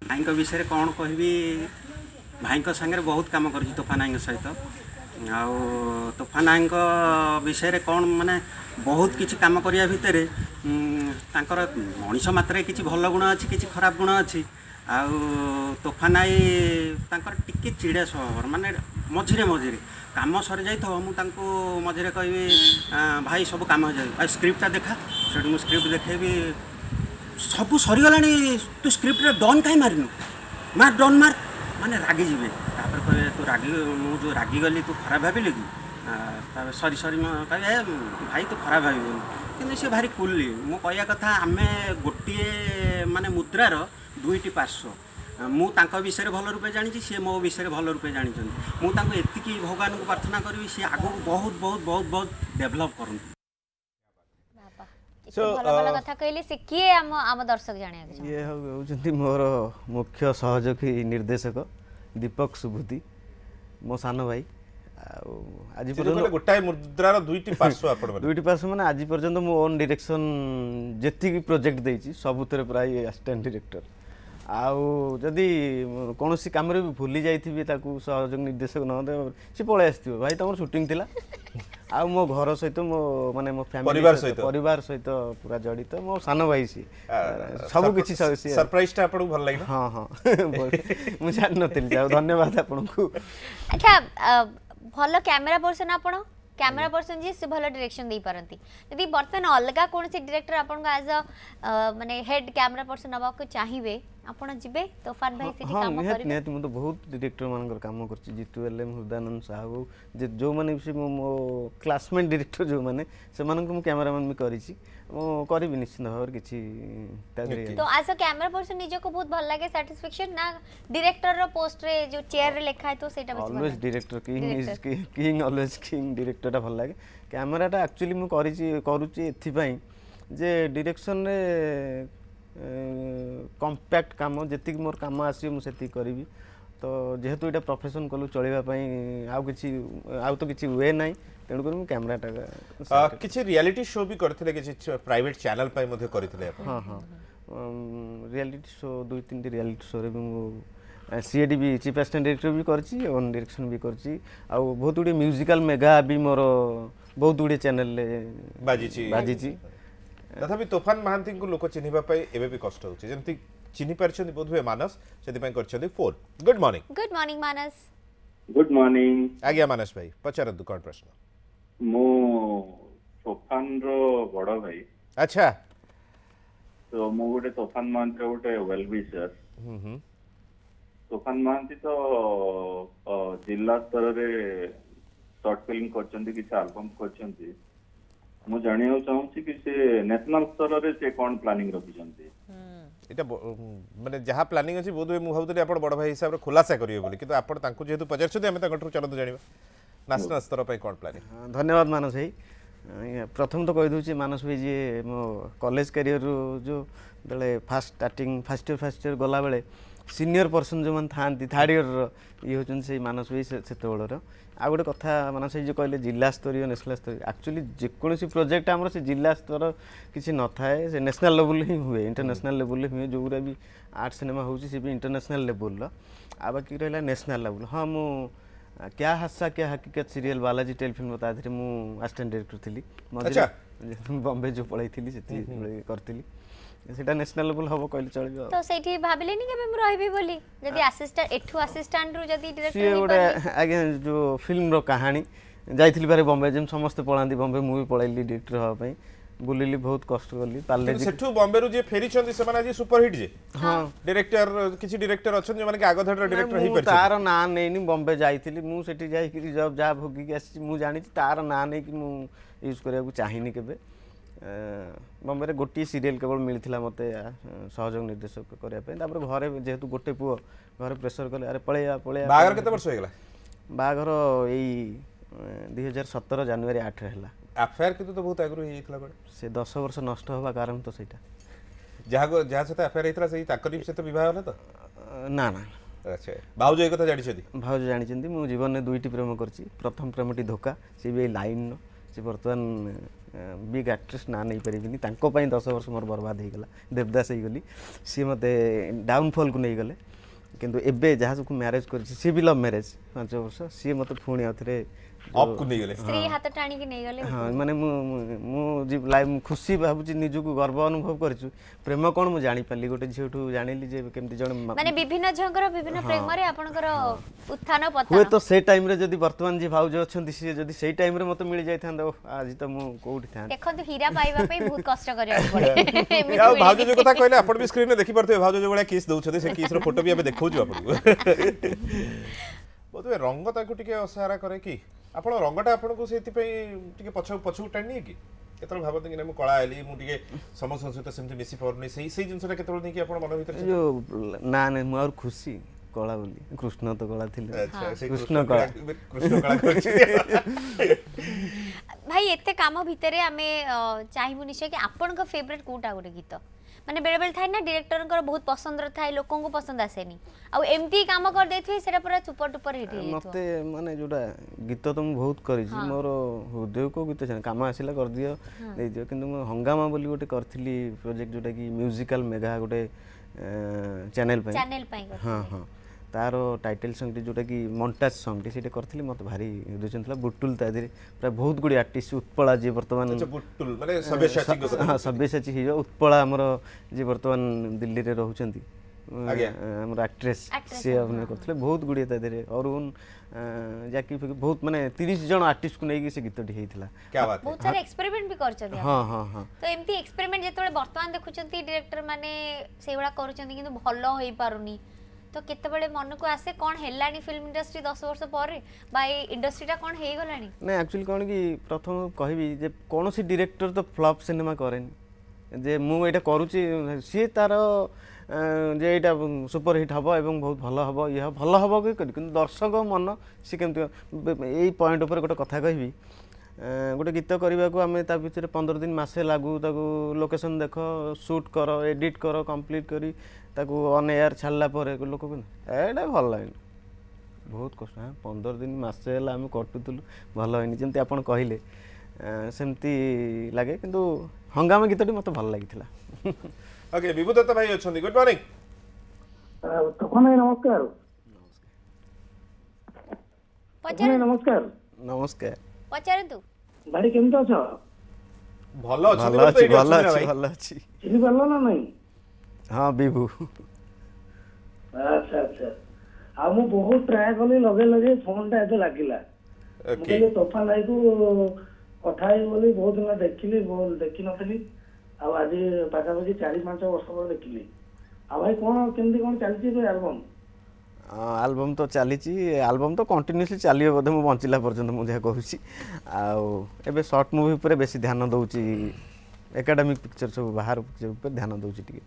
ଭାଇଙ୍କ ବିଷୟରେ କ'ଣ କହିବି ଭାଇଙ୍କ ସାଙ୍ଗରେ ବହୁତ କାମ କରିଛି ତୋଫାନ ଭାଇଙ୍କ ସହିତ ଆଉ ତୋଫାନ ଭାଇଙ୍କ ବିଷୟରେ କ'ଣ ମାନେ ବହୁତ କିଛି କାମ କରିବା ଭିତରେ ତାଙ୍କର ମଣିଷ ମାତ୍ରାରେ କିଛି ଭଲ ଗୁଣ ଅଛି କିଛି ଖରାପ ଗୁଣ ଅଛି ଆଉ ତୋଫାନ ଭାଇ ତାଙ୍କର ଟିକେ ଚିଡ଼ିଆ ସ୍ୱଭାବର ମାନେ ମଝିରେ ମଝିରେ କାମ ସରିଯାଇଥିବ ମୁଁ ତାଙ୍କୁ ମଝିରେ କହିବି ଭାଇ ସବୁ କାମ ହେଇଯାଉ ଆଉ ସ୍କ୍ରିପ୍ଟଟା ଦେଖା ସେଠୁ ମୁଁ ସ୍କ୍ରିପ୍ଟ ଦେଖେଇବି ସବୁ ସରିଗଲାଣି ତୁ ସ୍କ୍ରିପ୍ଟରେ ଡନ୍ କାହିଁ ମାରିନୁ ମାର ଡନ୍ ମାର ମାନେ ରାଗିଯିବେ ତାପରେ କହିବେ ତୁ ରାଗି ମୁଁ ଯେଉଁ ରାଗିଗଲି ତୁ ଖରାପ ଭାବିଲି କି ତାପରେ ସରି ସରି ମୁଁ କହିବି ଏ ଭାଇ ତୁ ଖରାପ ଭାବିବୁନି କିନ୍ତୁ ସେ ଭାରି କୁଲି ମୁଁ କହିବା କଥା ଆମେ ଗୋଟିଏ ମାନେ ମୁଦ୍ରାର ଦୁଇଟି ପାର୍ଶ୍ୱ ମୁଁ ତାଙ୍କ ବିଷୟରେ ଭଲ ରୂପେ ଜାଣିଛି ସିଏ ମୋ ବିଷୟରେ ଭଲ ରୂପେ ଜାଣିଛନ୍ତି ମୁଁ ତାଙ୍କୁ ଏତିକି ଭଗବାନଙ୍କୁ ପ୍ରାର୍ଥନା କରିବି ସିଏ ଆଗକୁ ବହୁତ ବହୁତ ବହୁତ ବହୁତ ଡେଭଲପ୍ କରନ୍ତୁ କଥା କହିଲେ ସେ କିଏ ଆମ ଆମ ଦର୍ଶକ ଜାଣିବାକୁ ଇଏ ହେଉଛନ୍ତି ମୋର ମୁଖ୍ୟ ସହଯୋଗୀ ନିର୍ଦ୍ଦେଶକ ଦୀପକ ସୁବୁଦ୍ଧି ମୋ ସାନ ଭାଇ ଆଉ ଆଜି ପର୍ଯ୍ୟନ୍ତ ଗୋଟାଏ ମୁଦ୍ରାର ଦୁଇଟି ପାର୍ଶ୍ୱ ଆପଣ ଦୁଇଟି ପାର୍ଶ୍ୱ ମାନେ ଆଜି ପର୍ଯ୍ୟନ୍ତ ମୁଁ ଓନ୍ ଡିରେକ୍ସନ୍ ଯେତିକି ପ୍ରୋଜେକ୍ଟ ଦେଇଛି ସବୁଥିରେ ପ୍ରାୟ ଆସିଷ୍ଟାଣ୍ଟ ଡିରେକ୍ଟର ଆଉ ଯଦି କୌଣସି କାମରେ ବି ଭୁଲି ଯାଇଥିବି ତାକୁ ସହଯୋଗ ନିର୍ଦ୍ଦେଶକ ନହେଲେ ସେ ପଳେଇ ଆସିଥିବ ଭାଇ ତମର ସୁଟିଂ ଥିଲା ଆଉ ମୋ ଘର ସହିତ ମୋ ମାନେ ମୋ ଫ୍ୟାମିଲି ସହିତ ପରିବାର ସହିତ ପୁରା ଜଡ଼ିତ ମୋ ସାନ ଭାଇ ସିଏ ସବୁ କିଛି ସରପ୍ରାଇଜଟା ଆପଣଙ୍କୁ ଭଲ ଲାଗିଲା ହଁ ହଁ ମୁଁ ଜାଣିନଥିଲି ଆଉ ଧନ୍ୟବାଦ ଆପଣଙ୍କୁ ଆଚ୍ଛା ଭଲ କ୍ୟାମେରା ପର୍ସନ୍ ଆପଣ କ୍ୟାମେରା ପର୍ସନ୍ ଯିଏ ସେ ଭଲ ଡିରେକ୍ସନ୍ ଦେଇପାରନ୍ତି ଯଦି ବର୍ତ୍ତମାନ ଅଲଗା କୌଣସି ଡିରେକ୍ଟର ଆପଣଙ୍କୁ ଆଜ୍ ଅ ମାନେ ହେଡ୍ କ୍ୟାମେରା ପର୍ସନ୍ ନେବାକୁ ଚାହିଁବେ आपण जिबे तोफान भाई सिटी काम करिन हां मैं नेत मैं तो बहुत डायरेक्टर मान कर काम कर छी जितु एलएम हुदानन साहब जे जो माने से मो क्लासमेट डायरेक्टर जो माने से मानन को कैमरामैन भी करी छी मो करी भी निश्चित किछि तादरी तो आसो कैमरा पर्सन निजो को बहुत भल लागे सैटिस्फैक्शन ना डायरेक्टर रो पोस्ट रे जो चेयर रे लिखा तो सेटा बस always director king is king always king director ता भल लागे कैमरा ता एक्चुअली मो करी छी एथि पई जे डायरेक्शन रे କମ୍ପାକ୍ଟ କାମ ଯେତିକି ମୋର କାମ ଆସିବ ମୁଁ ସେତିକି କରିବି ତ ଯେହେତୁ ଏଇଟା ପ୍ରଫେସନ୍ କଲୁ ଚଳିବା ପାଇଁ ଆଉ କିଛି ଆଉ ତ କିଛି ୱେ ନାହିଁ ତେଣୁକରି ମୁଁ କ୍ୟାମେରାଟା କିଛି ରିଆଲିଟି ଶୋ ବି କରିଥିଲେ କିଛି ପ୍ରାଇଭେଟ୍ ଚ୍ୟାନେଲ୍ ପାଇଁ ମଧ୍ୟ କରିଥିଲେ ହଁ ହଁ ରିଆଲିଟି ଶୋ ଦୁଇ ତିନିଟି ରିଆଲିଟି ଶୋରେ ବି ମୁଁ ସିଏଡି ବି ଚିଫ୍ ଆସିଷ୍ଟାଣ୍ଟ ଡିରେକ୍ଟର ବି କରିଛି ଅନ୍ ଡିରେକ୍ସନ୍ ବି କରିଛି ଆଉ ବହୁତ ଗୁଡ଼ିଏ ମ୍ୟୁଜିକାଲ୍ ମେଗା ବି ମୋର ବହୁତ ଗୁଡ଼ିଏ ଚ୍ୟାନେଲ୍ରେ ବାଜିଛି ବାଜିଛି ତଥାପି ତୋଫାନ ମହାନ୍ତିଙ୍କୁ ଲୋକ ଚିହ୍ନିବା ପାଇଁ ଏବେ ବି କଷ୍ଟ ହେଉଛି ଯେମିତି ଚିହ୍ନି ପାରିଛନ୍ତି ବୋଧହୁଏ ମାନସ ସେଥିପାଇଁ କରିଛନ୍ତି phone good morning good morning Manas good morning ଆଜ୍ଞା ମାନସ ଭାଇ ପଚାରନ୍ତୁ କ'ଣ ପ୍ରଶ୍ନ ମୁଁ ତୋଫାନର ବଡ଼ ଭାଇ ଆଚ୍ଛା ତ ମୁଁ ଗୋଟେ ତୋଫାନ ମହାନ୍ତିର ଗୋଟେ ୱେଲ୍ ବିଶର ତୋଫାନ ମହାନ୍ତି ତ ଜିଲ୍ଲା ସ୍ତରରେ ସର୍ଟ ଫିଲ୍ମ କରିଛନ୍ତି କିଛି ଆଲବମ୍ କରିଛନ୍ତି ମୁଁ ଜାଣିବାକୁ ଚାହୁଁଛି କି ସେ ନ୍ୟାସନାଲ ସ୍ତରରେ ସେ କ'ଣ ପ୍ଲାନିଂ ରଖିଛନ୍ତି এটা মানে যা প্লানিং আছে বোধ হুয়ে মু ভাবুଥିଲି আপন বড় ভাই হিসাবে খোলাসা করিবে বলি কিন্তু আপন তাঙ্কু যেহেতু পচারছন্তি আমি তাঙ্কঠু চলন্তু জানিবা ন্যাশনাল স্তর পাই কোন প্ল্যানিং ধন্যবাদ মানস ভাই প্রথম তো কই দউছি মানস ভাই যে মো কলেজ ক্যারিয়ার রু যে first starting first year first year গলা বেলে ସିନିୟର ପର୍ସନ୍ ଯେଉଁମାନେ ଥାଆନ୍ତି ଥାର୍ଡ଼ ଇୟର୍ର ଇଏ ହେଉଛନ୍ତି ସେଇ ମାନସ ଭାଇ ସେତେବେଳର ଆଉ ଗୋଟେ କଥା ମାନସ ଭାଇ ଯେଉଁ କହିଲେ ଜିଲ୍ଲାସ୍ତରୀୟ ନ୍ୟାସନାଲ୍ ସ୍ତରୀୟ ଆକ୍ଚୁଆଲି ଯେକୌଣସି ପ୍ରୋଜେକ୍ଟ ଆମର ସେ ଜିଲ୍ଲା ସ୍ତର କିଛି ନଥାଏ ସେ ନ୍ୟାସନାଲ୍ ଲେବୁଲ୍ ହିଁ ହୁଏ ଇଣ୍ଟରନ୍ୟାସନାଲ୍ ଲେବୁଲ୍ରେ ହୁଏ ଯେଉଁଗୁରା ବି ଆର୍ଟ ସିନେମା ହେଉଛି ସେ ବି ଇଣ୍ଟରନ୍ୟାସନାଲ୍ ଲେବୁଲ୍ର ଆଉ ବାକି ରହିଲା ନ୍ୟାସନାଲ୍ ଲେବୁଲ୍ ହଁ ମୁଁ क्या हास्सा क्या हकीकत सीरियल बालाजी टेलीफिल्म ता देहरे मु असिस्टेंट डायरेक्टर थिली मझे बॉम्बे जो पळाई थिली सेति करी সেটা ন্যাশনাল লেভেল হব কইলে চলিব তো সেইটি ভাবিলেনি কেবে মু রহিবি বলি যদি অ্যাসিস্ট্যান্ট এঠু অ্যাসিস্ট্যান্ট রু যদি ডিরেক্টর হই গোটে আগে যে ফিল্ম র কাহিনী যাইଥିଲି পারে বম্বে যেম সমস্ত পড়াନ୍ତି বম্বে মু বি পড়াইলি ডিরেক্টর হওয়া পাই ବୁଲିଲି ବହୁତ କଷ୍ଟ କଲି ପାର୍ଲେ ସେଠୁ ବମ୍ବେରୁ ଯିଏ ଫେରିଛନ୍ତି ସେମାନେ ଆଜି ସୁପରହିଟ୍ ଯେ ହଁ ଡିରେକ୍ଟର କିଛି ଡିରେକ୍ଟର ଅଛନ୍ତି ଯେଉଁମାନେ କି ଆଗ ଧାଡ଼ିର ଡିରେକ୍ଟର ହେଇପାରିବେ ତାର ନାଁ ନେଇନି ବମ୍ବେ ଯାଇଥିଲି ମୁଁ ସେଠି ଯାଇକି ଯାହା ଭୋଗିକି ଆସିଛି ମୁଁ ଜାଣିଛି ତାର ନାଁ ନେଇକି ମୁଁ ୟୁଜ୍ କରିବାକୁ ଚାହିଁନି କେବେ ବମ୍ବେରେ ଗୋଟିଏ ସିରିଏଲ୍ କେବଳ ମିଳିଥିଲା ମୋତେ ସହଯୋଗ ନିର୍ଦ୍ଦେଶକ କରିବା ପାଇଁ ତାପରେ ଘରେ ଯେହେତୁ ଗୋଟେ ପୁଅ ଘରେ ପ୍ରେସର କଲେ ଆରେ ପଳେଇବା ପଳେଇବା ବାହାଘର କେତେ ବର୍ଷ ହେଇଗଲା ବାହାଘର ଏଇ ଦୁଇ ହଜାର ସତର ଜାନୁଆରୀ ଆଠରେ ହେଲା ଆଫେୟାର କିନ୍ତୁ ତ ବହୁତ ଆଗରୁ ହେଇଯାଇଥିଲା କୁଆଡ଼େ ସେ ଦଶ ବର୍ଷ ନଷ୍ଟ ହେବା କାରଣ ତ ସେଇଟା ଯାହାକୁ ଯାହା ସହିତ ଆଫେୟାର ହେଇଥିଲା ସେଇ ତାଙ୍କରି ସହିତ ବିବାହ ହେଲା ତ ନା ନା ଆଚ୍ଛା ଭାଉଜ ଏ କଥା ଜାଣିଛନ୍ତି ଭାଉଜ ଜାଣିଛନ୍ତି ମୁଁ ଜୀବନରେ ଦୁଇଟି ପ୍ରେମ କରିଛି ପ୍ରଥମ ପ୍ରେମଟି ଧୋକା ସିଏ ବି ଏଇ ଲାଇନ୍ର ସେ ବର୍ତ୍ତମାନ ବିଗ୍ ଆକ୍ଟ୍ରେସ୍ ନାଁ ନେଇପାରିବିନି ତାଙ୍କ ପାଇଁ ଦଶ ବର୍ଷ ମୋର ବର୍ବାଦ ହେଇଗଲା ଦେବଦାସ ହେଇଗଲି ସିଏ ମୋତେ ଡାଉନଫଲ୍କୁ ନେଇଗଲେ କିନ୍ତୁ ଏବେ ଯାହା ସବୁ ମ୍ୟାରେଜ୍ କରିଛି ସିଏ ବି ଲଭ୍ ମ୍ୟାରେଜ୍ ପାଞ୍ଚ ବର୍ଷ ସିଏ ମୋତେ ପୁଣି ଆଉ ଥରେ ଅପ୍ କୁ ନେଇଗଲେ ସ୍ତ୍ରୀ ହାତ ଟାଣିକି ନେଇଗଲେ ହଁ ମାନେ ମୁଁ ମୁଁ ଖୁସି ଭାବୁଛି ନିଜକୁ ଗର୍ବ ଅନୁଭବ କରିଛୁ ପ୍ରେମ କ'ଣ ମୁଁ ଜାଣିପାରିଲି ଗୋଟେ ଝିଅଠୁ ଜାଣିଲି ଯେ କେମିତି ଜଣେ ମାନେ ବିଭିନ୍ନ ଝିଅଙ୍କର ବିଭିନ୍ନ ପ୍ରେମରେ ଆପଣଙ୍କର ଉତ୍ଥାନ ପତନ ହୁଏତ ସେ ଟାଇମ୍ରେ ଯଦି ବର୍ତ୍ତମାନ ଯିଏ ଭାଉଜ ଅଛନ୍ତି ସିଏ ଯଦି ସେଇ ଟାଇମ୍ରେ ମୋତେ ମିଳିଯାଇଥାନ୍ତା ଓହ ଆଜି ତ ମୁଁ କୋଉଠି ଥାନ୍ତି ଦେଖନ୍ତୁ ହୀରା ପାଇବା ପାଇଁ ବହୁତ କଷ୍ଟ କରିବାକୁ ପଡ଼େ ଆଉ ଭାଉଜ ଯୋଉ କଥା କହିଲେ ଆପଣ ବି ସ୍କ୍ରିନରେ ଦେଖିପାରୁଥିବେ ଭାଉଜ ଯୋଉ ଭଳିଆ କିସ୍ ଦଉଛନ୍ତି ସେ କିସ୍ର ଫଟୋ ବି ଆମେ ଦେଖଉଛୁ ଆପଣଙ୍କୁ ବୋଧହୁଏ ରଙ୍ଗ ତାକୁ ଟିକେ ଅସହାରା କରେ କି ଆପଣ ରଙ୍ଗଟା ଆପଣଙ୍କୁ ସେଇଥିପାଇଁ ଟିକେ ପଛ ପଛକୁ ଟାଣିନି କି କେତେବେଳେ ଭାବନ୍ତି କି ନା ମୁଁ କଳା ହେଲି ମୁଁ ଟିକେ ସମସ୍ତଙ୍କ ସହିତ ସେମିତି ମିଶି ପାରୁନି ସେଇ ସେଇ ଜିନିଷଟା କେତେବେଳେ ନେଇକି ଆପଣ ମନ ଭିତରେ ଯୋଉ ନା ନାଇଁ ମୁଁ ଆହୁରି ଖୁସି କଳା ବୋଲି କୃଷ୍ଣ ତ କଳା ଥିଲେ କୃଷ୍ଣ କଳା ଭାଇ ଏତେ କାମ ଭିତରେ ଆମେ ଚାହିଁବୁ ନିଶ୍ଚୟ କି ଆପଣଙ୍କ ଫେଭରେଟ୍ କେଉଁଟା ଗୋଟେ ଗୀତ মানে বেড়েবেলে থাকে না ডিরেক্টরঙ্কর বহুত পছন্দর থাকে লোকঙ্কু পছন্দ আসেনি আউ এমতি কাম কর দেইথি সেটা পুরা সুপার টুপার হিট হই মতে মানে যোটা গীত তো মু বহুত করিছি মোর হৃদয় কো গীত জানি কাম আসিলা কর দিও দেই দিও কিন্তু মু হঙ্গামা বলি গোটে করছিলি প্রজেক্ট যোটা কি মিউজিক্যাল মেগা গোটে চ্যানেল পাই চ্যানেল পাই হ্যাঁ হ্যাঁ ତାର ଟାଇଟେଲ୍ ସଙ୍ଗଟି ଯେଉଁଟାକି ମଣ୍ଟାଜ ସଙ୍ଗଟି ସେଇଟା କରିଥିଲି ମୋତେ ଭାରି ରିଜନ୍ ଥିଲା ବୁଟୁଲ ତା ଦେହରେ ପ୍ରାୟ ବହୁତ ଗୁଡ଼ିଏ ଆର୍ଟିଷ୍ଟ ଉତ୍ପଳା ଯିଏ ବର୍ତ୍ତମାନ ହଁ ସବ୍ୟସାଚୀ ହେଇଯିବ ଉତ୍ପଳା ଆମର ଯିଏ ବର୍ତ୍ତମାନ ଦିଲ୍ଲୀରେ ରହୁଛନ୍ତି ଆମର ଆକ୍ଟ୍ରେସ୍ ସିଏ ଅଭିନୟ କରିଥିଲେ ବହୁତ ଗୁଡ଼ିଏ ତା ଦେହରେ ଅରୁଣ ଜାକି ଫିକି ବହୁତ ମାନେ ତିରିଶ ଜଣ ଆର୍ଟିଷ୍ଟକୁ ନେଇକି ସେ ଗୀତଟି ହେଇଥିଲା ବହୁତ ସାରା ଏକ୍ସପେରିମେଣ୍ଟ ବି କରିଛନ୍ତି ହଁ ହଁ ହଁ ତ ଏମିତି ଏକ୍ସପେରିମେଣ୍ଟ ଯେତେବେଳେ ବର୍ତ୍ତମାନ ଦେଖୁଛନ୍ତି ଡିରେକ୍ଟର ମାନେ ସେଇଭଳିଆ କରୁଛନ୍ତି କିନ୍ତୁ ଭଲ ହେଇପାରୁନି তো কেতবে মনকু আসে কোণ হেলানি ফিল্ম ইন্ডস্ট্রি দশ বর্ষ পরে বা এই ইন্ডস্ট্রিটা কোণ হয়ে গলানি না অ্যাকচুয়ালি কোণ কি প্রথম কহিবি যে কোনসি ডিরেক্টর তো ফ্লপ সিনেমা করেনি যে মু এটা করুছি সিয়ে তার যে এটা সুপর হিট হব এবং বহুত ভাল হব ইয়ে ভাল হব কি কিন্তু দর্শক মন সে কেমতি এই পয়েন্ট উপরে গোটে কথা কহিবি ଗୋଟେ ଗୀତ କରିବାକୁ ଆମେ ତା ଭିତରେ ପନ୍ଦର ଦିନ ମାସେ ଲାଗୁ ତାକୁ ଲୋକେସନ୍ ଦେଖ ସୁଟ୍ କର ଏଡ଼ିଟ୍ କର କମ୍ପ୍ଲିଟ୍ କରି ତାକୁ ଅନ୍ ଏୟାର୍ ଛାଡ଼ିଲା ପରେ ଲୋକ କୁହନ୍ତି ଏଇଟା ଭଲ ଲାଗେନି ବହୁତ କଷ୍ଟ ହଁ ପନ୍ଦର ଦିନ ମାସେ ହେଲା ଆମେ କଟୁଥିଲୁ ଭଲ ହୋଇନି ଯେମିତି ଆପଣ କହିଲେ ସେମିତି ଲାଗେ କିନ୍ତୁ ହଙ୍ଗାମା ଗୀତଟି ମୋତେ ଭଲ ଲାଗିଥିଲା ଓକେ ବିଭୁଦତ୍ତ ଭାଇ ଅଛନ୍ତି ଗୁଡ୍ ମର୍ଣ୍ଣିଂ ତପନ ଭାଇ ନମସ୍କାର ନମସ୍କାର ଭାଇ କେମିତି ଅଛ ଭଲ ଅଛି ଭଲ ଅଛି ଭଲ ଅଛି ଚିହ୍ନି ପାରିଲ ନା ନାଇଁ ହଁ ବିଭୁ ଆଚ୍ଛା ଆଚ୍ଛା ଆଉ ମୁଁ ବହୁତ ଟ୍ରାଏ କଲି ଲଗେଇ ଲଗେଇ ଫୋନଟା ଏତେ ଲାଗିଲା ମୁଁ କହିଲି ତୋଫା ଭାଇକୁ କଥା ହେବି ବୋଲି ବହୁତ ଦିନ ଦେଖିଲି ଦେଖିନଥିଲି ଆଉ ଆଜି ପାଖାପାଖି ଚାରି ପାଞ୍ଚ ବର୍ଷ ପରେ ଦେଖିଲି ଆଉ ଭାଇ କ'ଣ କେମିତି କ'ଣ ଚାଲିଛି ଏବେ ଆଲବମ୍ ଆଲବମ୍ ତ ଚାଲିଛି ଆଲବମ୍ ତ କଣ୍ଟିନ୍ୟୁସଲି ଚାଲିବ ବୋଧେ ମୁଁ ବଞ୍ଚିଲା ପର୍ଯ୍ୟନ୍ତ ମୁଁ ଯାହା କହୁଛି ଆଉ ଏବେ ସର୍ଟ ମୁଭି ଉପରେ ବେଶୀ ଧ୍ୟାନ ଦେଉଛି ଏକାଡେମିକ୍ ପିକ୍ଚର ସବୁ ବାହାର ପିକ୍ଚର ଉପରେ ଧ୍ୟାନ ଦେଉଛି ଟିକେ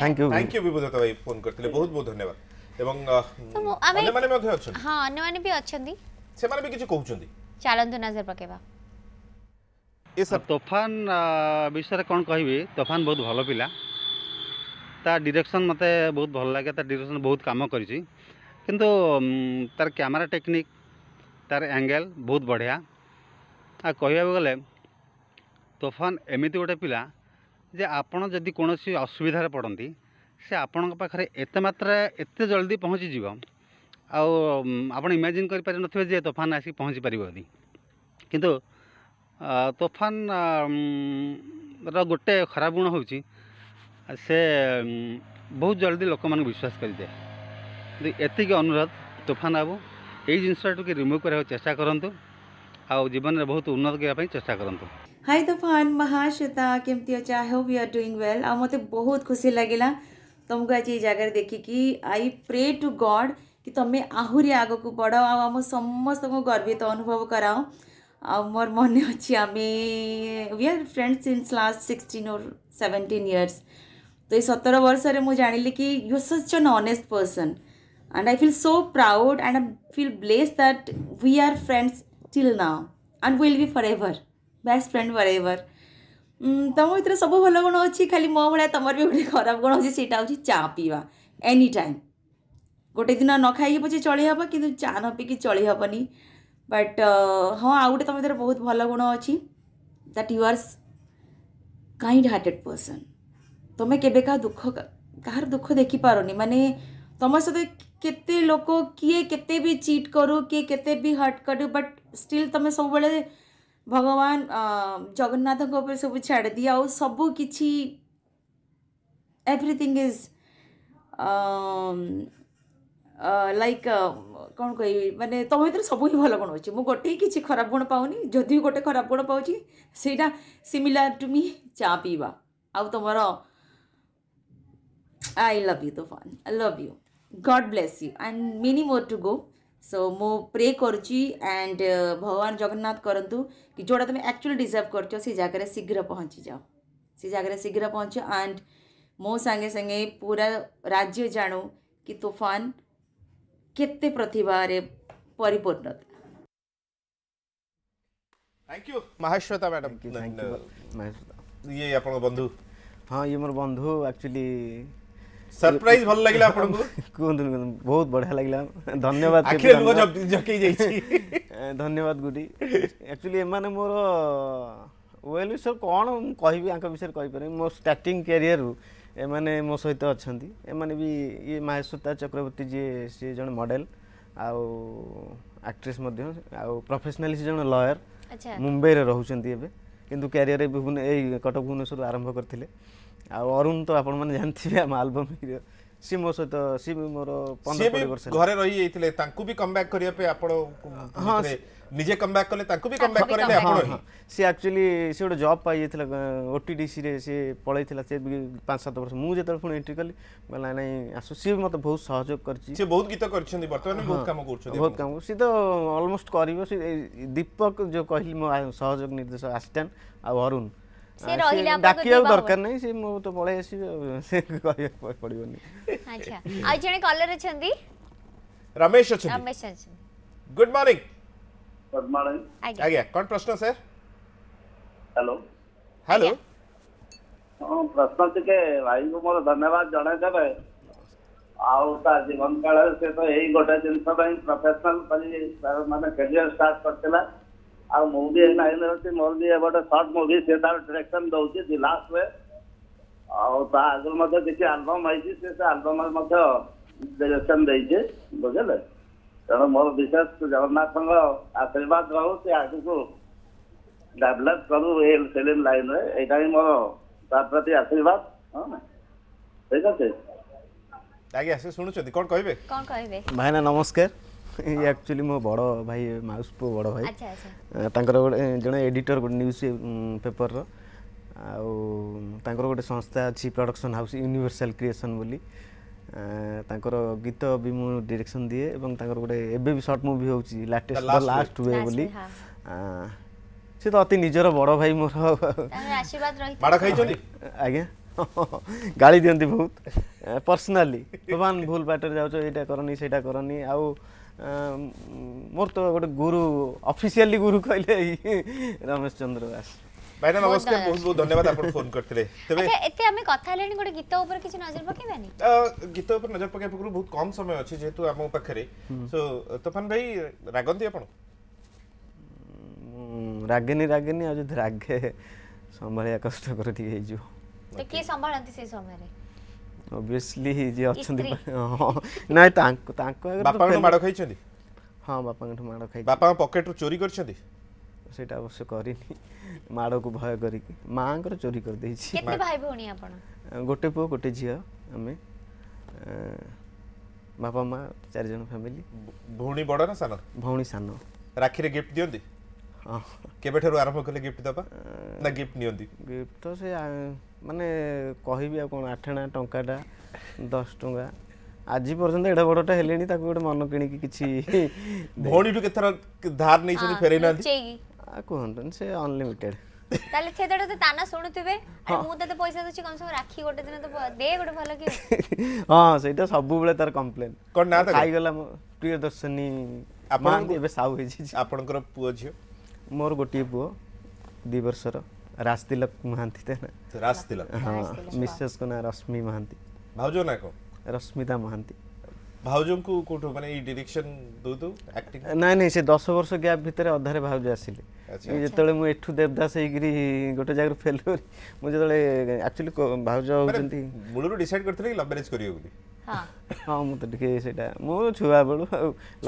thank you thank you Vibhudatta भाई फोन करते बहुत बहुत धन्यवाद এবং অন্য মানে মধ্যে অছন্তি হ্যাঁ অন্য মানে বি অছন্তি সেমানে বি কিছু কহুচন্তি চালন্তু নজর পকেবা এ সব তোফান বিষয়ে কোন কহিবি তোফান বহুত ভালো পিলা তা ডিরেকশন মতে বহুত ভালো লাগে তা ডিরেকশন বহুত কাম করিছি কিন্তু তার ক্যামেরা টেকনিক তার অ্যাঙ্গেল বহুত বঢ়িয়া আর কহিবাকু গেলে তোফান এমিতি গোটে পিলা ଯେ ଆପଣ ଯଦି କୌଣସି ଅସୁବିଧାରେ ପଡ଼ନ୍ତି ସେ ଆପଣଙ୍କ ପାଖରେ ଏତେ ମାତ୍ରାରେ ଏତେ ଜଲ୍ଦି ପହଞ୍ଚିଯିବ ଆଉ ଆପଣ ଇମାଜିନ୍ କରିପାରିନଥିବେ ଯେ ତୋଫାନ ଆସିକି ପହଞ୍ଚି ପାରିବ ଯଦି କିନ୍ତୁ ତୋଫାନର ଗୋଟେ ଖରାପ ଗୁଣ ହେଉଛି ସେ ବହୁତ ଜଲ୍ଦି ଲୋକମାନଙ୍କୁ ବିଶ୍ୱାସ କରିଯାଏ କିନ୍ତୁ ଏତିକି ଅନୁରୋଧ ତୋଫାନ ବାବୁ ଏଇ ଜିନିଷଟାକୁ ରିମୁଭ୍ କରିବାକୁ ଚେଷ୍ଟା କରନ୍ତୁ ଆଉ ଜୀବନରେ ବହୁତ ଉନ୍ନତ କରିବା ପାଇଁ ଚେଷ୍ଟା କରନ୍ତୁ हाय तुफान महाश्वेता केमती अच्छे I hope you are doing well आ मत बहुत खुशी लगे तुमको आज ये जगार देखिकी आई प्रे टू गॉड कि तुम्हें आहरी आग को बढ़ आम समस्त को गर्वित अनुभव कराओ आ मोर मन अच्छे आम we are friends since last sixteen और सेवेन्टीन इयर्स तो ये सतर वर्ष मुझे ली कि you such an honest person and i feel so proud and i feel blessed that we are friends till now and will be forever best friend forever तुम भितर सब भल गुण अच्छे खाली मो भाया तुम भी गोटे खराब गुण अच्छे से चा पीवा एनी टाइम गोटे दिन न खाई पचे चलीहब कि चा न पी चलीहबनी बट हाँ आउ गए तुम भर बहुत भल गुण अच्छी that you are kind hearted person तुम्हें केवे का दुख कहार दुख देखी पार नहीं मानने तुम सहित केते लोक किए के चीट करू किए के हट करू बट स्टिल तुम सब बड़े ଭଗବାନ ଜଗନ୍ନାଥଙ୍କ ଉପରେ ସବୁ ଛାଡ଼ି ଆଉ ସବୁ କିଛି ଏଭ୍ରିଥିଙ୍ଗ ଇଜ୍ ଲାଇକ୍ କ'ଣ କହିବି ମାନେ ତୁମ ଭିତରେ ସବୁ ହିଁ ଭଲ ଗୁଣ ଅଛି ମୁଁ ଗୋଟେ କିଛି ଖରାପ ଗୁଣ ପାଉନି ଯଦି ବି ଗୋଟେ ଖରାପ ଗୁଣ ପାଉଛି ସେଇଟା ସିମିଲାର ଟୁ ମି ଚା ପିଇବା ଆଉ ତୁମର I love you Tufan I love you God bless you and many more to go so मो प्रे एंड uh, भगवान जगन्नाथ करूँ कि जोड़ा तुम एक्चुअल डिजर्व कर जगह शीघ्र पहुँची जाओ से जगह शीघ्र पहुँच एंड मो सांगे सांगे पूरा राज्य जानू कि तूफान केते प्रतिभारे परिपूर्ण थैंक यू महाश्वेता मैडम ये आप बंधु हाँ ये मोर बंधु एक्चुअली सरप्राइज भल लागिला आपन को कोन बहुत बढ़िया लागिला धन्यवाद के लुगा जकी जाई छी धन्यवाद गुडी एक्चुअली माने मोर ওয়েল উইসর কোণ কহবি আঙ্ক বিষয়ে কইপারি মো স্টার্টিং ক্যারিয়ারু এমানে মো সহিত অছন্তি এমানে বি ইয়ে মাহেশ্বতা চক্রবর্তী যে সে জন মডেল আউ আক্ট্রেস মধ্য আউ প্রফেশনালি সে জন লয়ার মুম্বাইরে রহুচন্তি এবে কিন্তু ক্যারিয়ার এই কটক ভুবনেশ্বর আরম্ভ করতিলে ଆଉ ଅରୁଣ ତ ଆପଣମାନେ ଜାଣିଥିବେ ଆମ ଆଲବମ୍ ହିରୋ ସିଏ ମୋ ସହିତ ସିଏ ବି ମୋର ପନ୍ଦର କୋଡ଼ିଏ ବର୍ଷ ଘରେ ରହିଯାଇଥିଲେ ତାଙ୍କୁ ବି କମ୍ବ୍ୟାକ୍ କରିବା ପାଇଁ ଆପଣ ହଁ ନିଜେ କମ୍ବ୍ୟାକ୍ କଲେ ତାଙ୍କୁ ବି କମ୍ବ୍ୟାକ୍ କରେଇଲେ ଆପଣ ହିଁ ସିଏ ଆକ୍ଚୁଆଲି ସିଏ ଗୋଟେ ଜବ୍ ପାଇଯାଇଥିଲା ଓଟିଡିସିରେ ସେ ପଳାଇଥିଲା ସେ ବି ପାଞ୍ଚ ସାତ ବର୍ଷ ମୁଁ ଯେତେବେଳେ ପୁଣି ଏଣ୍ଟ୍ରି କଲି କହିଲା ନାଇଁ ଆସୁ ସିଏ ବି ମୋତେ ବହୁତ ସହଯୋଗ କରିଛି ସେ ବହୁତ ଗୀତ କରିଛନ୍ତି ବର୍ତ୍ତମାନ ବହୁତ କାମ କରୁଛନ୍ତି ବହୁତ କାମ ସିଏ ତ ଅଲମୋଷ୍ଟ କରିବ ସେ ଦୀପକ ଯେଉଁ କହିଲି ମୋ ସହଯୋଗ ନିର୍ଦ୍ଦେଶକ ଆସିଷ୍ଟାଣ୍ଟ ଆଉ ଅରୁଣ ସେ ରହିଲେ ଡାକିବାକୁ ଦରକାର ନାହିଁ ସେ ମୁଁ ତ ପଳେଇ ଆସିବି ସେ କହିବାକୁ ପଡ଼ିବନି ଆଚ୍ଛା ଆଉ ଜଣେ କଲର ଅଛନ୍ତି ରମେଶ ଅଛନ୍ତି ରମେଶ ଅଛନ୍ତି ଗୁଡ୍ ମର୍ଣ୍ଣିଂ ଗୁଡ୍ ମର୍ଣ୍ଣିଂ ଆଜ୍ଞା କ'ଣ ପ୍ରଶ୍ନ ସାର୍ ହ୍ୟାଲୋ ହ୍ୟାଲୋ ହଁ ପ୍ରଶ୍ନ ଟିକେ ଭାଇଙ୍କୁ ମୋର ଧନ୍ୟବାଦ ଜଣାଇଦେବେ ଆଉ ତା ଜୀବନ କାଳରେ ସେ ତ ଏଇ ଗୋଟେ ଜିନିଷ ପାଇଁ ପ୍ରଫେସନାଲ ମାନେ କ୍ୟାରିୟର ଷ୍ଟାର୍ଟ କରିଥିଲା ଆଉ ଏଇନା ಮೂವಿ ମୋର ବି ଗୋଟେ ସର୍ଟ ମୁଭି ସେ ତାର ଡିରେକ୍ସନ ଦଉଛି ଦି ଲାଷ୍ଟ ୱେ ଆଉ ତା ଆଗରୁ ମଧ୍ୟ କିଛି ଆଲବମ୍ ହେଇଛି ସେ ସେ ଆଲବମ୍ରେ ମଧ୍ୟ ଡିରେକ୍ସନ ଦେଇଛି ବୁଝିଲେ ତେଣୁ ମୋର ବିଶେଷ ଜଗନ୍ନାଥଙ୍କ ଆଶୀର୍ବାଦ ରହୁ ସେ ଆଗକୁ ଡେଭଲପ୍ କରୁ ଏ ଫିଲ୍ମ ଲାଇନ୍ରେ ଏଇଟା ହିଁ ମୋର ତା ପ୍ରତି ଆଶୀର୍ବାଦ ହଁ ଠିକ୍ ଅଛି ଆଜ୍ଞା ସେ ଶୁଣୁଛନ୍ତି କ'ଣ କହିବେ କ'ଣ କହିବେ ଭାଇନା ନମସ୍କାର ଆକ୍ଚୁଆଲି ମୋ ବଡ଼ ଭାଇ ମାଉସ୍ ପୁଅ ବଡ଼ ଭାଇ ତାଙ୍କର ଗୋଟେ ଜଣେ ଏଡ଼ିଟର୍ ଗୋଟେ ନ୍ୟୁଜ୍ ପେପର୍ର ଆଉ ତାଙ୍କର ଗୋଟେ ସଂସ୍ଥା ଅଛି ପ୍ରଡକ୍ସନ୍ ହାଉସ୍ ୟୁନିଭର୍ସାଲ୍ କ୍ରିଏସନ୍ ବୋଲି ତାଙ୍କର ଗୀତ ବି ମୁଁ ଡିରେକ୍ସନ୍ ଦିଏ ଏବଂ ତାଙ୍କର ଗୋଟେ ଏବେ ବି ସର୍ଟ ମୁଭି ହେଉଛି ଲାଟେଷ୍ଟ ଲାଷ୍ଟ ହୁଏ ବୋଲି ସେ ତ ଅତି ନିଜର ବଡ଼ ଭାଇ ମୋର ଆଜ୍ଞା ଗାଳି ଦିଅନ୍ତି ବହୁତ ପର୍ସନାଲି ଭଗବାନ ଭୁଲ ବାଟରେ ଯାଉଛ ଏଇଟା କରନି ସେଇଟା କରନି ଆଉ ମୋର ତ ଗୋଟେ ଗୁରୁ ଅଫିସିଆଲି ଗୁରୁ କହିଲେ ରମେଶ ଚନ୍ଦ୍ର ଦାସ ଯେହେତୁ ଆମ ପାଖରେ ରାଗେନି ରାଗେନି ଆଉ ଯଦି ରାଗେ ସମ୍ଭାଳିବା କଷ୍ଟକର ଟିକେ ହେଇଯିବ କିଏ ସମ୍ଭାଳନ୍ତି ସେ ସମୟରେ ଅବଭିୟସଲି ଯିଏ ଅଛନ୍ତି ନାଇଁ ତାଙ୍କ ତାଙ୍କ ବାପାଙ୍କଠୁ ମାଡ଼ ଖାଇଛନ୍ତି ହଁ ବାପାଙ୍କଠୁ ମାଡ଼ ଖାଇ ବାପାଙ୍କ ପକେଟରୁ ଚୋରି କରିଛନ୍ତି ସେଇଟା ଅବଶ୍ୟ କରିନି ମାଡ଼କୁ ଭୟ କରିକି ମାଆଙ୍କର ଚୋରି କରିଦେଇଛି ଗୋଟେ ପୁଅ ଗୋଟେ ଝିଅ ଆମେ ବାପା ମା ଚାରିଜଣ ଫ୍ୟାମିଲି ଭଉଣୀ ବଡ଼ ନା ସାନ ଭଉଣୀ ସାନ ରାକ୍ଷୀରେ ଗିଫ୍ଟ ଦିଅନ୍ତି ହଁ କେବେଠାରୁ ଆରମ୍ଭ କଲେ ଗିଫ୍ଟ ଦେବା ନା ଗିଫ୍ଟ ନିଅନ୍ତି ଗିଫ୍ଟ ତ ସେ ମାନେ କହିବି ଆଉ କ'ଣ ଆଠ ଆଣା ଟଙ୍କାଟା ଦଶ ଟଙ୍କା ଆଜି ପର୍ଯ୍ୟନ୍ତ ଏଡ଼ ବଡ଼ଟା ହେଲେଣି ତାକୁ ଗୋଟେ ମନ କିଣିକି କିଛି ଭଉଣୀଠୁ କେତେଥର ଧାର ନେଇଛନ୍ତି ଫେରେଇ ନାହାନ୍ତି କୁହନ୍ତୁନି ସେ ଅନଲିମିଟେଡ୍ ତାହେଲେ ସେତେବେଳେ ତ ତାନା ଶୁଣୁଥିବେ ମୁଁ ତତେ ପଇସା ଦଉଛି କମ୍ ସମୟ ରାକ୍ଷୀ ଗୋଟେ ଦିନ ତ ଦେ ଗୋଟେ ଭଲ କି ହଁ ସେଇଟା ସବୁବେଳେ ତାର କମ୍ପ୍ଲେନ୍ କ'ଣ ନା ଖାଇଗଲା ମୋ ପ୍ରିୟ ଦର୍ଶନୀ ଆପଣ ଏବେ ସାହୁ ହେଇଛି ଆପଣଙ୍କର ପୁଅ ଝିଅ ମୋର ଗୋଟିଏ ପୁଅ ଦୁଇ ବର୍ଷର राज तिलक महांती थे ना राज तिलक हाँ मिसेस को ना रश्मि महांती भाउजो ना को रश्मिता महांती भाउजों को कोठो माने ई डायरेक्शन दो दो एक्टिंग ना नहीं से 10 वर्ष गैप भीतर अधारे भाउज आसिले ये जेतले मु एठू देवदास हेगिरी गोटे जागर फेलोर मु जेतले एक्चुअली भाउज होजंती मूलरो डिसाइड करथले लव मैरिज करियो बोली हां हां मु तो टिके सेटा मु छुआ बेलु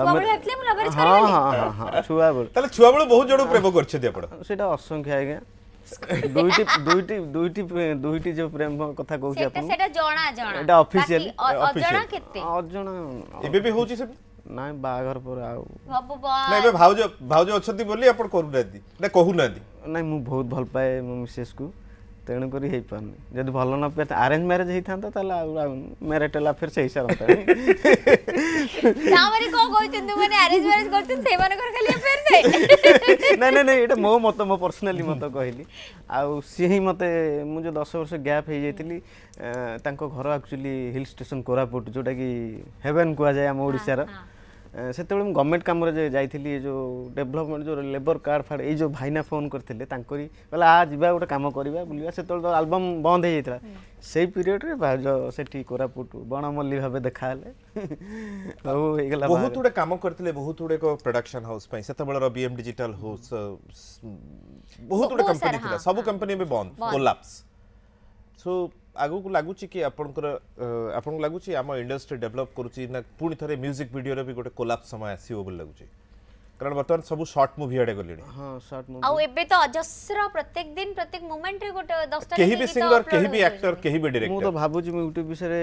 लव मैरिज एटले मु लव मैरिज करले हां हां हां छुआ बेलु तले छुआ बेलु बहुत जड़ो प्रेम करछे अपन सेटा असंख्य आगे দুইটি দুইটি দুইটি দুইটি যে প্রেম কথা কইছি আপনি সেটা জনা জনা এটা অফিশিয়াল অজনা কেতে অজনা এবে বি হউছি সে নাই বাঘর পরে আউ না এবে ভাউজ ভাউজ অছন্তি বলি আপন করু নাদি না কহু নাদি নাই মু বহুত ভাল পায়ে মো মিসেস কু তেণুকরি হয়েপারি যদি ভালো ন পেয়ে আরেঞ্জ ম্যারেজ হয়ে তাহলে ম্যারিটাল আফেয়ার সেই সারতা তাহলে কোন কইছেন তুমি মানে আরেঞ্জ ম্যারেজ করছেন সেই মানকর খালি আফেয়ার নাই না না না এটা মো মত মো পার্সোনালি মত কইলি আউ সি হি মতে মু যে 10 বর্ষ গ্যাপ হই যাইতিলি তাঙ্ক ঘর অ্যাকচুয়ালি হিল স্টেশন কোরাপুট যোটা কি হেভেন কুয়া যায় আম ওড়িশার ସେତେବେଳେ ମୁଁ ଗଭର୍ଣ୍ଣମେଣ୍ଟ କାମରେ ଯାଇଥିଲି ଯେଉଁ ଡେଭଲପମେଣ୍ଟ ଯେଉଁ ଲେବର କାର୍ଡ଼ ଫାର୍ଡ଼ ଏଇ ଯେଉଁ ଭାଇନା ଫୋନ୍ କରିଥିଲେ ତାଙ୍କରି କହିଲେ ଆ ଯିବା ଗୋଟେ କାମ କରିବା ବୁଲିବା ସେତେବେଳେ ତ ଆଲବମ୍ ବନ୍ଦ ହେଇଯାଇଥିଲା ସେଇ ପିରିୟଡ଼ରେ ଭାଉଜ ସେଠି କୋରାପୁଟ ବଣମଲ୍ଲୀ ଭାବେ ଦେଖାହେଲେ ଆଉ ହେଇଗଲା ବହୁତ ଗୁଡ଼େ କାମ କରିଥିଲେ ବହୁତ ଗୁଡ଼େ ପ୍ରଡକ୍ସନ୍ ହାଉସ୍ ପାଇଁ ସେତେବେଳର ବିଏମ୍ ଡିଜିଟାଲ ହାଉସ୍ ବହୁତ ଗୁଡ଼େ କମ୍ପାନୀ ଥିଲା ସବୁ କମ୍ପାନୀ ଏବେ ବନ୍ଦ କୋଲାପ୍ସ ସୋ ଆଗକୁ ଲାଗୁଛି କି ଆପଣଙ୍କର ଆପଣଙ୍କୁ ଲାଗୁଛି ଆମ ଇଣ୍ଡଷ୍ଟ୍ରି ଡେଭଲପ୍ କରୁଛି ନା ପୁଣି ଥରେ ମ୍ୟୁଜିକ୍ ଭିଡ଼ିଓର ବି ଗୋଟେ କୋଲାପ ସମୟ ଆସିବ ବୋଲି ଲାଗୁଛି কারণ বর্তমান সব শর্ট মুভি আড়ে গলিনি হ্যাঁ শর্ট মুভি আউ এবে তো অজস্র প্রত্যেক দিন প্রত্যেক মোমেন্ট রে গোটে 10 টা কেহি বি সিঙ্গর কেহি বি অ্যাক্টর কেহি বি ডাইরেক্টর মু তো ভাবুছি মু ইউটিউব বিষয়ে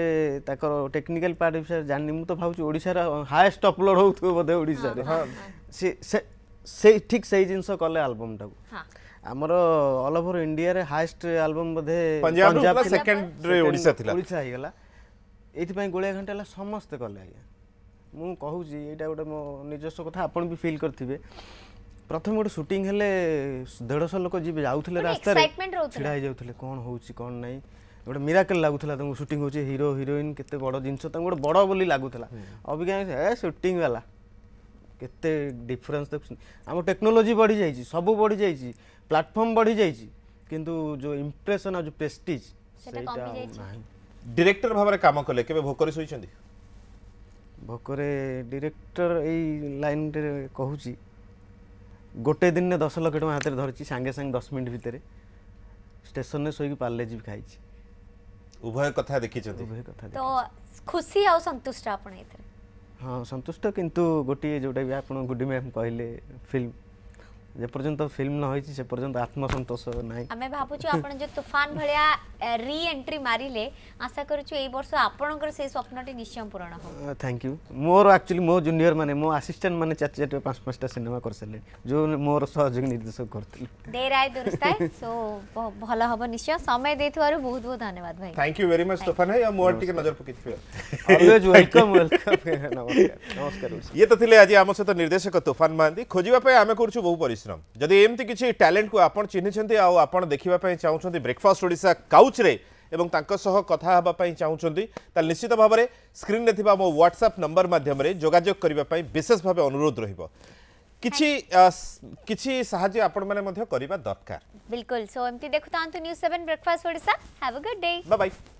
তাকর টেকনিক্যাল পার্ট বিষয়ে জানি মু তো ভাবুছি ওড়িশার হাইয়েস্ট আপলোড হউতো বোধে ওড়িশারে হ্যাঁ সে সে ঠিক সেই জিনিস কলে অ্যালবমটাকু হ্যাঁ ଆମର ଅଲ୍ ଓଭର୍ ଇଣ୍ଡିଆରେ ହାଏଷ୍ଟ ଆଲବମ୍ ବୋଧେ ପଞ୍ଜାବ ସେକେଣ୍ଡରେ ଓଡ଼ିଶା ଥିଲା ଓଡ଼ିଶା ହେଇଗଲା ଏଇଥିପାଇଁ ଗୋଳିଆ ଘଣ୍ଟା ହେଲା ସମସ୍ତେ କଲେ ଆଜ୍ଞା ମୁଁ କହୁଛି ଏଇଟା ଗୋଟେ ମୋ ନିଜସ୍ୱ କଥା ଆପଣ ବି ଫିଲ୍ କରିଥିବେ ପ୍ରଥମେ ଗୋଟେ ସୁଟିଂ ହେଲେ ଦେଢ଼ଶହ ଲୋକ ଯିବେ ଯାଉଥିଲେ ରାସ୍ତାରେ ଛିଡ଼ା ହେଇଯାଉଥିଲେ କ'ଣ ହେଉଛି କ'ଣ ନାହିଁ ଗୋଟେ ମିରାକେଲ୍ ଲାଗୁଥିଲା ତାଙ୍କୁ ସୁଟିଂ ହେଉଛି ହିରୋ ହିରୋଇନ୍ କେତେ ବଡ଼ ଜିନିଷ ତାଙ୍କୁ ଗୋଟେ ବଡ଼ ବୋଲି ଲାଗୁଥିଲା ଅବିକା ଏ ସୁଟିଂ ବାଲା କେତେ ଡିଫରେନ୍ସ ଦେଖୁଛନ୍ତି ଆମ ଟେକ୍ନୋଲୋଜି ବଢ଼ିଯାଇଛି ସବୁ ବଢ଼ିଯାଇଛି প্ল্যাটফর্ম বড়ি যাইছি কিন্তু যে ইমপ্রেশন আর যে প্রেস্টিজ সেটা নাই ডিরেক্টর ভাবে কাম কলে কেবে ভোকরে শুইছন্তি ভোকরে ডিরেক্টর এই লাইন রে কহুছি গোটে দিনে দশ লক্ষ টাকা হাতে ধরিছি সাঙ্গে সাঙ্গে দশ মিনিট ভিতরে স্টেশনে শোকি পার্লেজি খাইছি উভয় কথা দেখিছন্তি উভয় কথা তো খুশি আর সন্তুষ্ট আপন এতে হ্যাঁ সন্তুষ্ট কিন্তু গোটিয়ে যেটা বি আপনার গুডি ম্যাম কহিলে ফিল্ম যে পর্যন্ত ফিল্ম ন হয়েছি সে পর্যন্ত আত্মসন্তোষ নাই আমি ভাবুছু আপন যে তুফান ভলিয়া রি এন্ট্রি মারিলে আশা করুছু এই বর্ষ আপনকৰ সেই স্বপ্নটি নিশ্চয় পূরণ হ'ব থ্যাংক ইউ মোর অ্যাকচুয়ালি মো জুনিয়র মানে মো অ্যাসিস্ট্যান্ট মানে চাটি চাটি পাঁচ পাঁচটা সিনেমা করছিলেন যে মোর সহযোগী নির্দেশক করଥିଲେ দের আয় দুরস্তায় সো ভালো হ'ব নিশ্চয় সময় দেইথুৱাৰু বহুত বহুত ধন্যবাদ ভাই thank you very much Tufan ভাই মোর টিকে নজর পকিথিবে অলওয়েজ ওয়েলকম ওয়েলকম নমস্কার নমস্কার ইয়ে তো থিলে আজি আম সহিত নির্দেশক তুফান মাহান্তি খোঁজিবা পাই আমি করছু বহু পরিশ্রম ପରିଶ୍ରମ ଯଦି ଏମିତି କିଛି ଟ୍ୟାଲେଣ୍ଟକୁ ଆପଣ ଚିହ୍ନିଛନ୍ତି ଆଉ ଆପଣ ଦେଖିବା ପାଇଁ ଚାହୁଁଛନ୍ତି ବ୍ରେକଫାଷ୍ଟ ଓଡ଼ିଶା କାଉଚ୍ରେ ଏବଂ ତାଙ୍କ ସହ କଥା ହେବା ପାଇଁ ଚାହୁଁଛନ୍ତି ତାହେଲେ ନିଶ୍ଚିତ ଭାବରେ ସ୍କ୍ରିନ୍ରେ ଥିବା ମୋ ହ୍ୱାଟ୍ସଆପ୍ ନମ୍ବର ମାଧ୍ୟମରେ ଯୋଗାଯୋଗ କରିବା ପାଇଁ ବିଶେଷ ଭାବେ ଅନୁରୋଧ ରହିବ କିଛି କିଛି ସାହାଯ୍ୟ ଆପଣମାନେ ମଧ୍ୟ କରିବା ଦରକାର ବିଲକୁଲ ସୋ ଏମିତି ଦେଖୁଥାନ୍ତୁ news seven breakfast Odisha have a good day bye